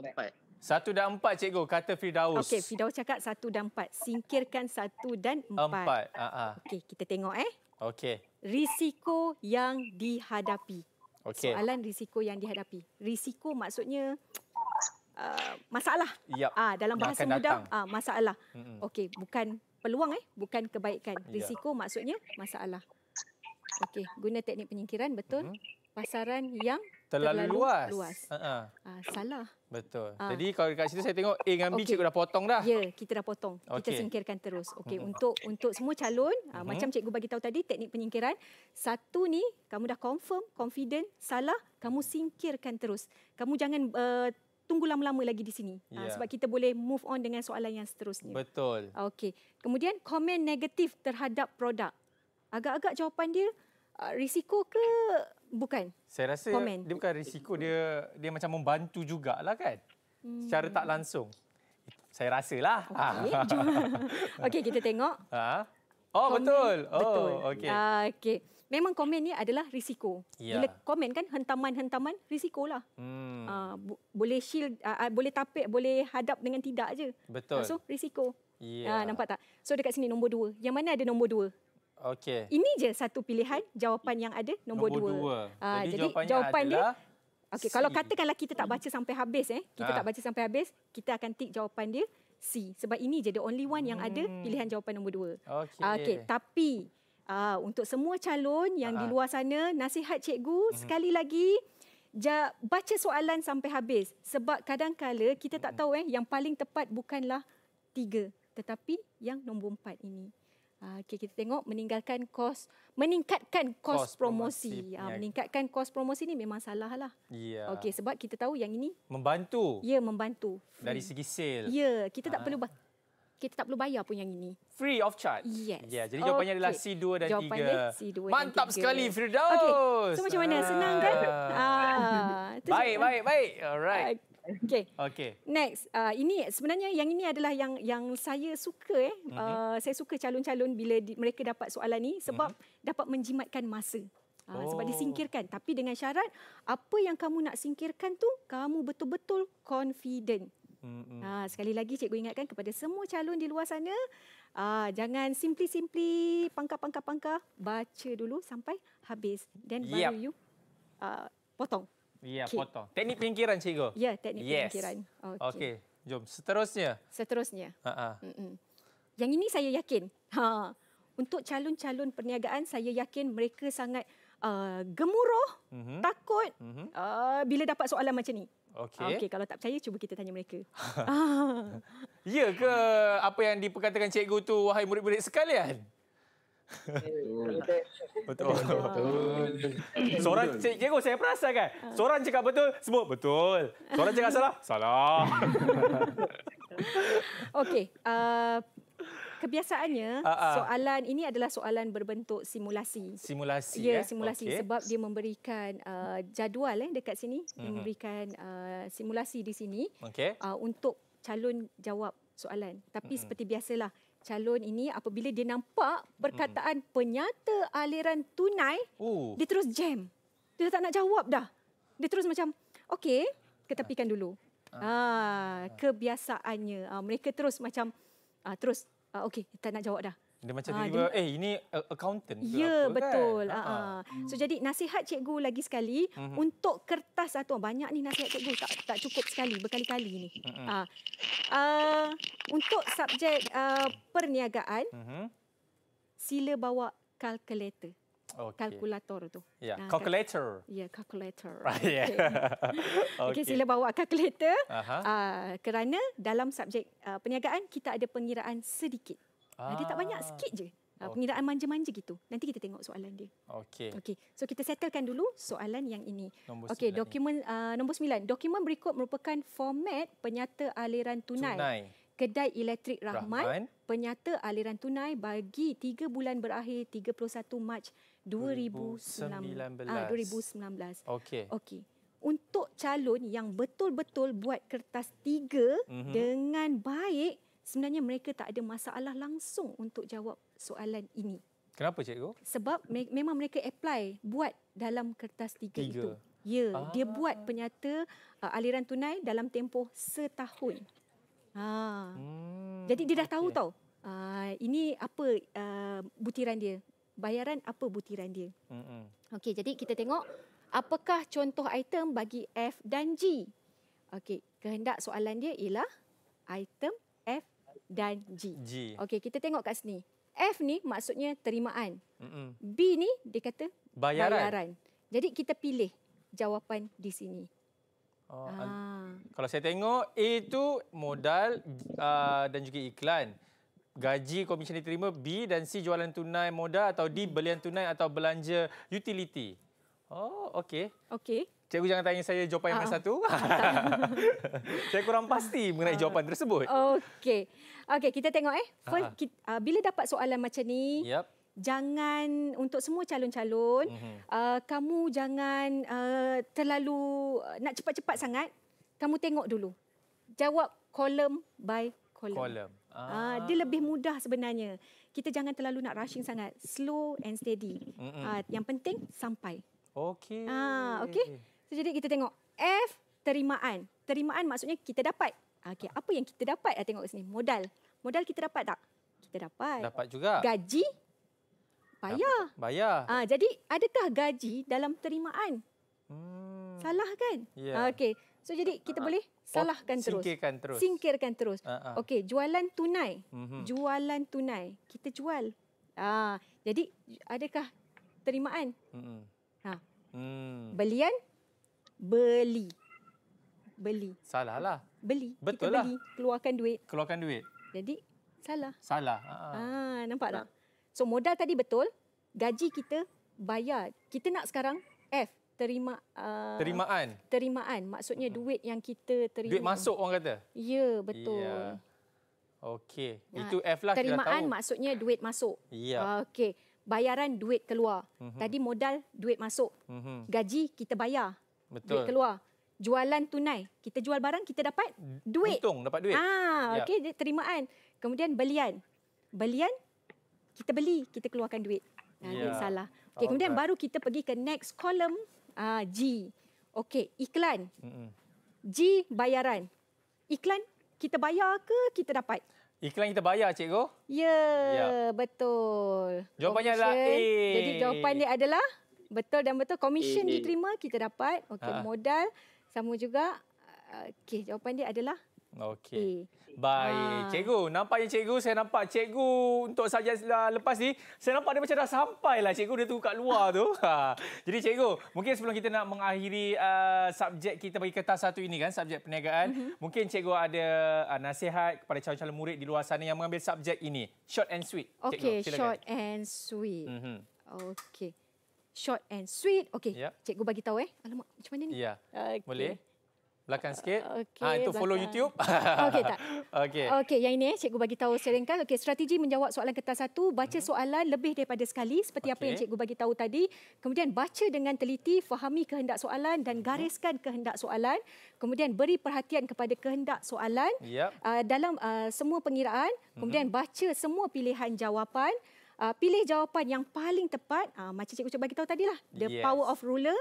empat. Satu dan empat, cikgu. Kata Firdaus. Okey, Firdaus cakap satu dan empat. Singkirkan satu dan empat. Empat. Uh-huh. Okey, kita tengok eh. Okey. Risiko yang dihadapi. Okey. Soalan risiko yang dihadapi. Risiko maksudnya uh, masalah. Ya. Yep. Uh, ah, dalam bahasa mudah, uh, masalah. Okey, bukan peluang eh. Bukan kebaikan. Ya. Risiko yep. maksudnya masalah. Okey, guna teknik penyingkiran, betul. Mm-hmm. Pasaran yang terlalu, terlalu luas. luas. Uh-huh. Uh, salah. Betul. Uh. Jadi kalau dekat situ saya tengok A eh, dengan B okay. cikgu dah potong dah. Ya, kita dah potong. Okay. Kita singkirkan terus. Okey, hmm. untuk okay. untuk semua calon, uh, hmm. macam cikgu bagi tahu tadi teknik penyingkiran, satu ni kamu dah confirm, confident, salah, kamu singkirkan terus. Kamu jangan uh, tunggu lama-lama lagi di sini yeah. Ya. sebab kita boleh move on dengan soalan yang seterusnya. Betul. Okey. Kemudian komen negatif terhadap produk. Agak-agak jawapan dia risiko ke Bukan. Saya rasa Comment. dia bukan risiko dia dia macam membantu juga lah kan. Hmm. Secara tak langsung. Saya rasalah. Okey, <laughs> <laughs> okay, kita tengok. Ha. Oh komen. betul. Oh okey. Ah okey. Memang komen ni adalah risiko. Ya. Bila komen kan hentaman-hentaman risikolah. Hmm. Ah bu- boleh shield ah, ah, boleh tapik boleh hadap dengan tidak aje. Betul. So risiko. Ya. Ah nampak tak? So dekat sini nombor dua. Yang mana ada nombor dua? Okey. Ini je satu pilihan jawapan yang ada nombor, nombor dua. dua. Ha, jadi jawapan dia Okey, kalau katakanlah kita tak baca sampai habis eh, kita ha. tak baca sampai habis, kita akan tick jawapan dia C sebab ini je the only one yang hmm. ada pilihan jawapan nombor dua. Okey. Ah, okey, tapi uh, untuk semua calon yang ha. di luar sana, nasihat cikgu hmm. sekali lagi Ja, baca soalan sampai habis sebab kadang kadangkala kita tak mhm. tahu eh yang paling tepat bukanlah tiga tetapi yang nombor empat ini. Ah, okay, kita tengok meninggalkan kos meningkatkan kos, kos promosi. Ya, meningkatkan kos promosi ni memang salah lah. Ya. Okey sebab kita tahu yang ini membantu. Yeah membantu. Free. Dari segi sale. Yeah kita tak ah. perlu kita tak perlu bayar pun yang ini. Free of charge. Yes. Ya, jadi jawapannya okay. adalah C2 dan jawapannya 3. Jawapannya C2 Mantap dan 3. Mantap sekali Firdaus. Okey. So macam mana? Senang kan? ah. Baik, baik, baik. Alright. Okay. Okay. Okay. Next, uh, ini sebenarnya yang ini adalah yang yang saya suka. Eh. Mm-hmm. Uh, saya suka calon-calon bila di, mereka dapat soalan ni sebab mm-hmm. dapat menjimatkan masa. Uh, oh. Sebab disingkirkan. Tapi dengan syarat apa yang kamu nak singkirkan tu kamu betul-betul confident. Mm-hmm. Uh, sekali lagi cikgu ingatkan kepada semua calon di luar sana. Uh, jangan simply-simply pangkah-pangkah-pangkah. Baca dulu sampai habis. Then yep. baru you uh, potong. Ya, kit. potong. Teknik pinggiran cikgu. Ya, teknik yes. pinggiran. Okey. Okay. Jom, seterusnya. Seterusnya. Yang ini saya yakin. Ha. Untuk calon-calon perniagaan, saya yakin mereka sangat uh, gemuruh, mm-hmm. takut mm-hmm. Uh, bila dapat soalan macam ni. Okey. Okay. kalau tak percaya cuba kita tanya mereka. <laughs> Ah. ya ke apa yang diperkatakan cikgu tu wahai murid-murid sekalian? betul. betul. betul. betul. Seorang saya perasa kan. Ah. Seorang cakap betul, semua betul. Seorang cakap salah, salah. <laughs> Okey, uh, kebiasaannya uh, uh. soalan ini adalah soalan berbentuk simulasi. Simulasi ya, eh? simulasi okay. sebab dia memberikan uh, jadual eh dekat sini, mm-hmm. memberikan uh, simulasi di sini okay. uh, untuk calon jawab soalan. Tapi mm-hmm. seperti biasalah calon ini apabila dia nampak perkataan hmm. penyata aliran tunai, oh. dia terus jam. Dia tak nak jawab dah. Dia terus macam, okey, ketepikan dulu. Ah, ah kebiasaannya. Ah, mereka terus macam, ah, terus, ah, okey, tak nak jawab dah. Dia macam ah, tiba-tiba, eh ini accountant ke Ya, apa, kan? betul. Kan? Uh-huh. So, jadi nasihat cikgu lagi sekali uh-huh. untuk kertas atau banyak ni nasihat cikgu tak tak cukup sekali berkali-kali ni. Uh-huh. Uh, untuk subjek uh, perniagaan, uh-huh. sila bawa kalkulator. Okay. Kalkulator tu. Ya, yeah. kalkulator. Ya, yeah, kalkulator. <laughs> Right, yeah. Okey, <laughs> okay. okay, sila bawa kalkulator uh-huh. uh, kerana dalam subjek uh, perniagaan kita ada pengiraan sedikit. Ah. Dia tak banyak, sikit je. Ah, okay. Pengiraan manja-manja gitu. Nanti kita tengok soalan dia. Okey. Okey. So kita settlekan dulu soalan yang ini. Okey, dokumen ni. Uh, ah, nombor 9. Dokumen berikut merupakan format penyata aliran tunai. Tunai. Kedai Elektrik Rahman, Rahman penyata aliran tunai bagi 3 bulan berakhir 31 Mac 2019. 2019. Okey. Okey. Untuk calon yang betul-betul buat kertas 3 mm-hmm. dengan baik, sebenarnya mereka tak ada masalah langsung untuk jawab soalan ini. Kenapa cikgu? Sebab me- memang mereka apply buat dalam kertas tiga, tiga. itu. Ya, ah. dia buat penyata uh, aliran tunai dalam tempoh setahun. Ha. Hmm, Jadi dia dah okay. tahu tau. Uh, ini apa uh, butiran dia? Bayaran apa butiran dia? Hmm. Okey, jadi kita tengok apakah contoh item bagi F dan G. Okey, kehendak soalan dia ialah item F dan G. G. Okey, kita tengok kat sini. F ni maksudnya terimaan. Mm-mm. B ni dia kata bayaran. bayaran. Jadi kita pilih jawapan di sini. Oh, ha. Kalau saya tengok A itu modal uh, dan juga iklan. Gaji komisen diterima B dan C jualan tunai modal atau D hmm. belian tunai atau belanja utility. Oh, okey. Okey. Cikgu jangan tanya saya jawapan yang uh, ah. satu. <laughs> <laughs> saya kurang pasti mengenai uh, jawapan tersebut. Okey. Okey, kita tengok eh. uh-huh. Ah. kita, uh, bila dapat soalan macam ni, yep. jangan untuk semua calon-calon, uh-huh. uh, kamu jangan uh, terlalu nak cepat-cepat sangat. Kamu tengok dulu. Jawab kolom by kolom. Kolom. Ah. dia lebih mudah sebenarnya. Kita jangan terlalu nak rushing sangat. Slow and steady. Uh, yang penting sampai. Okey. Ah, uh, okey. So, jadi kita tengok F terimaan. Terimaan maksudnya kita dapat. okay apa yang kita dapat? ya tengok kat sini. Modal. Modal kita dapat tak? Kita dapat. Dapat juga. Gaji? Bayar. Bayar. Ah, jadi adakah gaji dalam terimaan? Hmm. Salah kan? Yeah. Okey. So jadi kita uh-huh. boleh salahkan terus. Singkirkan terus. Singkirkan terus. Uh-huh. Okey, jualan tunai. Uh-huh. Jualan tunai. Kita jual. Ah, jadi adakah terimaan? Uh-huh. Ha. Hmm. Belian beli. Beli. Salah lah. Beli. Betul Kita lah. beli. Keluarkan duit. Keluarkan duit. Jadi, salah. Salah. Ha, ha. Ah, nampak tak? So, modal tadi betul. Gaji kita bayar. Kita nak sekarang F. Terima, uh, terimaan. Terimaan. Maksudnya duit yang kita terima. Duit masuk orang kata? Ya, betul. Ya. Okey. Nah, Itu F lah Terimaan kita tahu. maksudnya duit masuk. Ya. Okey. Bayaran duit keluar. Mm -hmm. Tadi modal duit masuk. Mm -hmm. Gaji kita bayar. Betul. Duit keluar. Jualan tunai. Kita jual barang, kita dapat duit. Untung, dapat duit. Ah, ya. Okey, terimaan. Kemudian belian. Belian, kita beli, kita keluarkan duit. Nah, ya. salah. okay kemudian right. baru kita pergi ke next column, uh, G. Okey, iklan. G, bayaran. Iklan, kita bayar ke kita dapat? Iklan kita bayar, cikgu. Ya, ya. betul. Jawapannya adalah A. Jadi jawapan dia adalah betul dan betul komisen eh, eh. diterima kita dapat okey ha. modal sama juga uh, okey jawapan dia adalah okey baik ha. cikgu nampaknya cikgu saya nampak cikgu untuk saja lepas ni saya nampak dia macam dah sampailah cikgu dia tunggu kat luar tu <laughs> ha. jadi cikgu mungkin sebelum kita nak mengakhiri uh, subjek kita bagi kertas satu ini kan subjek perniagaan uh-huh. mungkin cikgu ada uh, nasihat kepada calon-calon murid di luar sana yang mengambil subjek ini short and sweet okey short and sweet uh-huh. okey short and sweet. Okey, yep. cikgu bagi tahu eh. Alamak, macam mana ni? Ya. Yeah. Okay. Boleh. Belakang sikit. Uh, okay, ha, itu belakang. follow YouTube. <laughs> Okey tak? Okey. Okey, yang ini eh, cikgu bagi tahu seringkan. Okey, strategi menjawab soalan kertas satu, baca hmm. soalan lebih daripada sekali seperti okay. apa yang cikgu bagi tahu tadi. Kemudian baca dengan teliti, fahami kehendak soalan dan mhm. gariskan hmm. kehendak soalan. Kemudian beri perhatian kepada kehendak soalan yep. uh, ah, dalam uh, semua pengiraan. Kemudian hmm. baca semua pilihan jawapan uh, pilih jawapan yang paling tepat uh, macam cikgu cuba bagi tahu tadilah the yes. power of ruler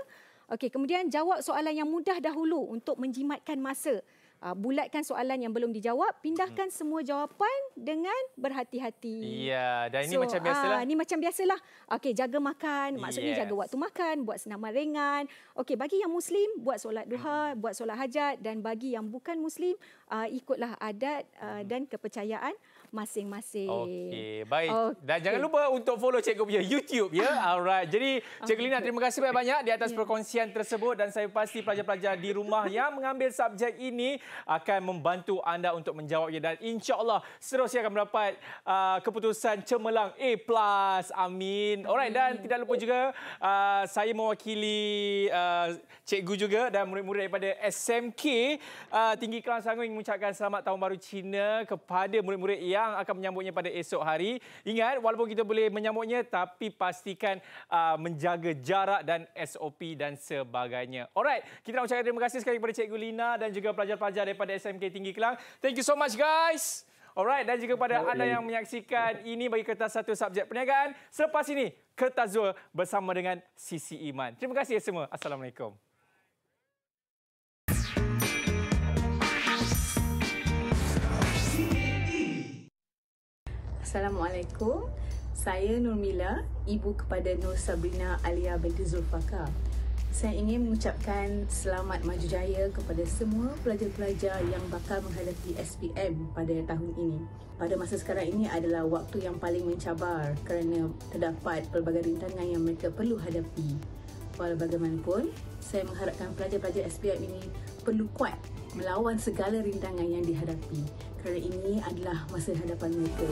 Okay, kemudian jawab soalan yang mudah dahulu untuk menjimatkan masa uh, bulatkan soalan yang belum dijawab pindahkan hmm. semua jawapan dengan berhati-hati ya yeah, dan ini so, macam biasalah uh, ini macam biasalah Okay, jaga makan maksudnya yes. jaga waktu makan buat senaman ringan Okay, bagi yang muslim buat solat duha hmm. buat solat hajat dan bagi yang bukan muslim uh, ikutlah adat uh, hmm. dan kepercayaan masing-masing. Okey, baik. Okay. Dan jangan lupa untuk follow Cikgu punya YouTube ya. <laughs> Alright. Jadi Cik okay. Lina terima kasih banyak-banyak di atas yeah. perkongsian tersebut dan saya pasti pelajar-pelajar di rumah yang mengambil subjek ini akan membantu anda untuk menjawabnya dan insya-Allah seterusnya akan mendapat uh, keputusan cemerlang A+. Amin. Alright dan tidak lupa juga uh, saya mewakili uh, cikgu juga dan murid-murid daripada SMK uh, Tinggi Kelang Sanggung mengucapkan selamat tahun baru Cina kepada murid-murid ya yang akan menyambutnya pada esok hari. Ingat, walaupun kita boleh menyambutnya, tapi pastikan uh, menjaga jarak dan SOP dan sebagainya. Alright, kita nak ucapkan terima kasih sekali kepada Cikgu Lina dan juga pelajar-pelajar daripada SMK Tinggi Kelang. Thank you so much guys. Alright, dan juga kepada anda yang menyaksikan ini bagi kertas satu subjek perniagaan. Selepas ini, kertas dua bersama dengan Sisi Iman. Terima kasih ya semua. Assalamualaikum. Assalamualaikum. Saya Nurmila, ibu kepada Nur Sabrina Alia binti Zulfaka. Saya ingin mengucapkan selamat maju jaya kepada semua pelajar-pelajar yang bakal menghadapi SPM pada tahun ini. Pada masa sekarang ini adalah waktu yang paling mencabar kerana terdapat pelbagai rintangan yang mereka perlu hadapi. Walau bagaimanapun, saya mengharapkan pelajar-pelajar SPM ini perlu kuat melawan segala rintangan yang dihadapi kerana ini adalah masa hadapan mereka.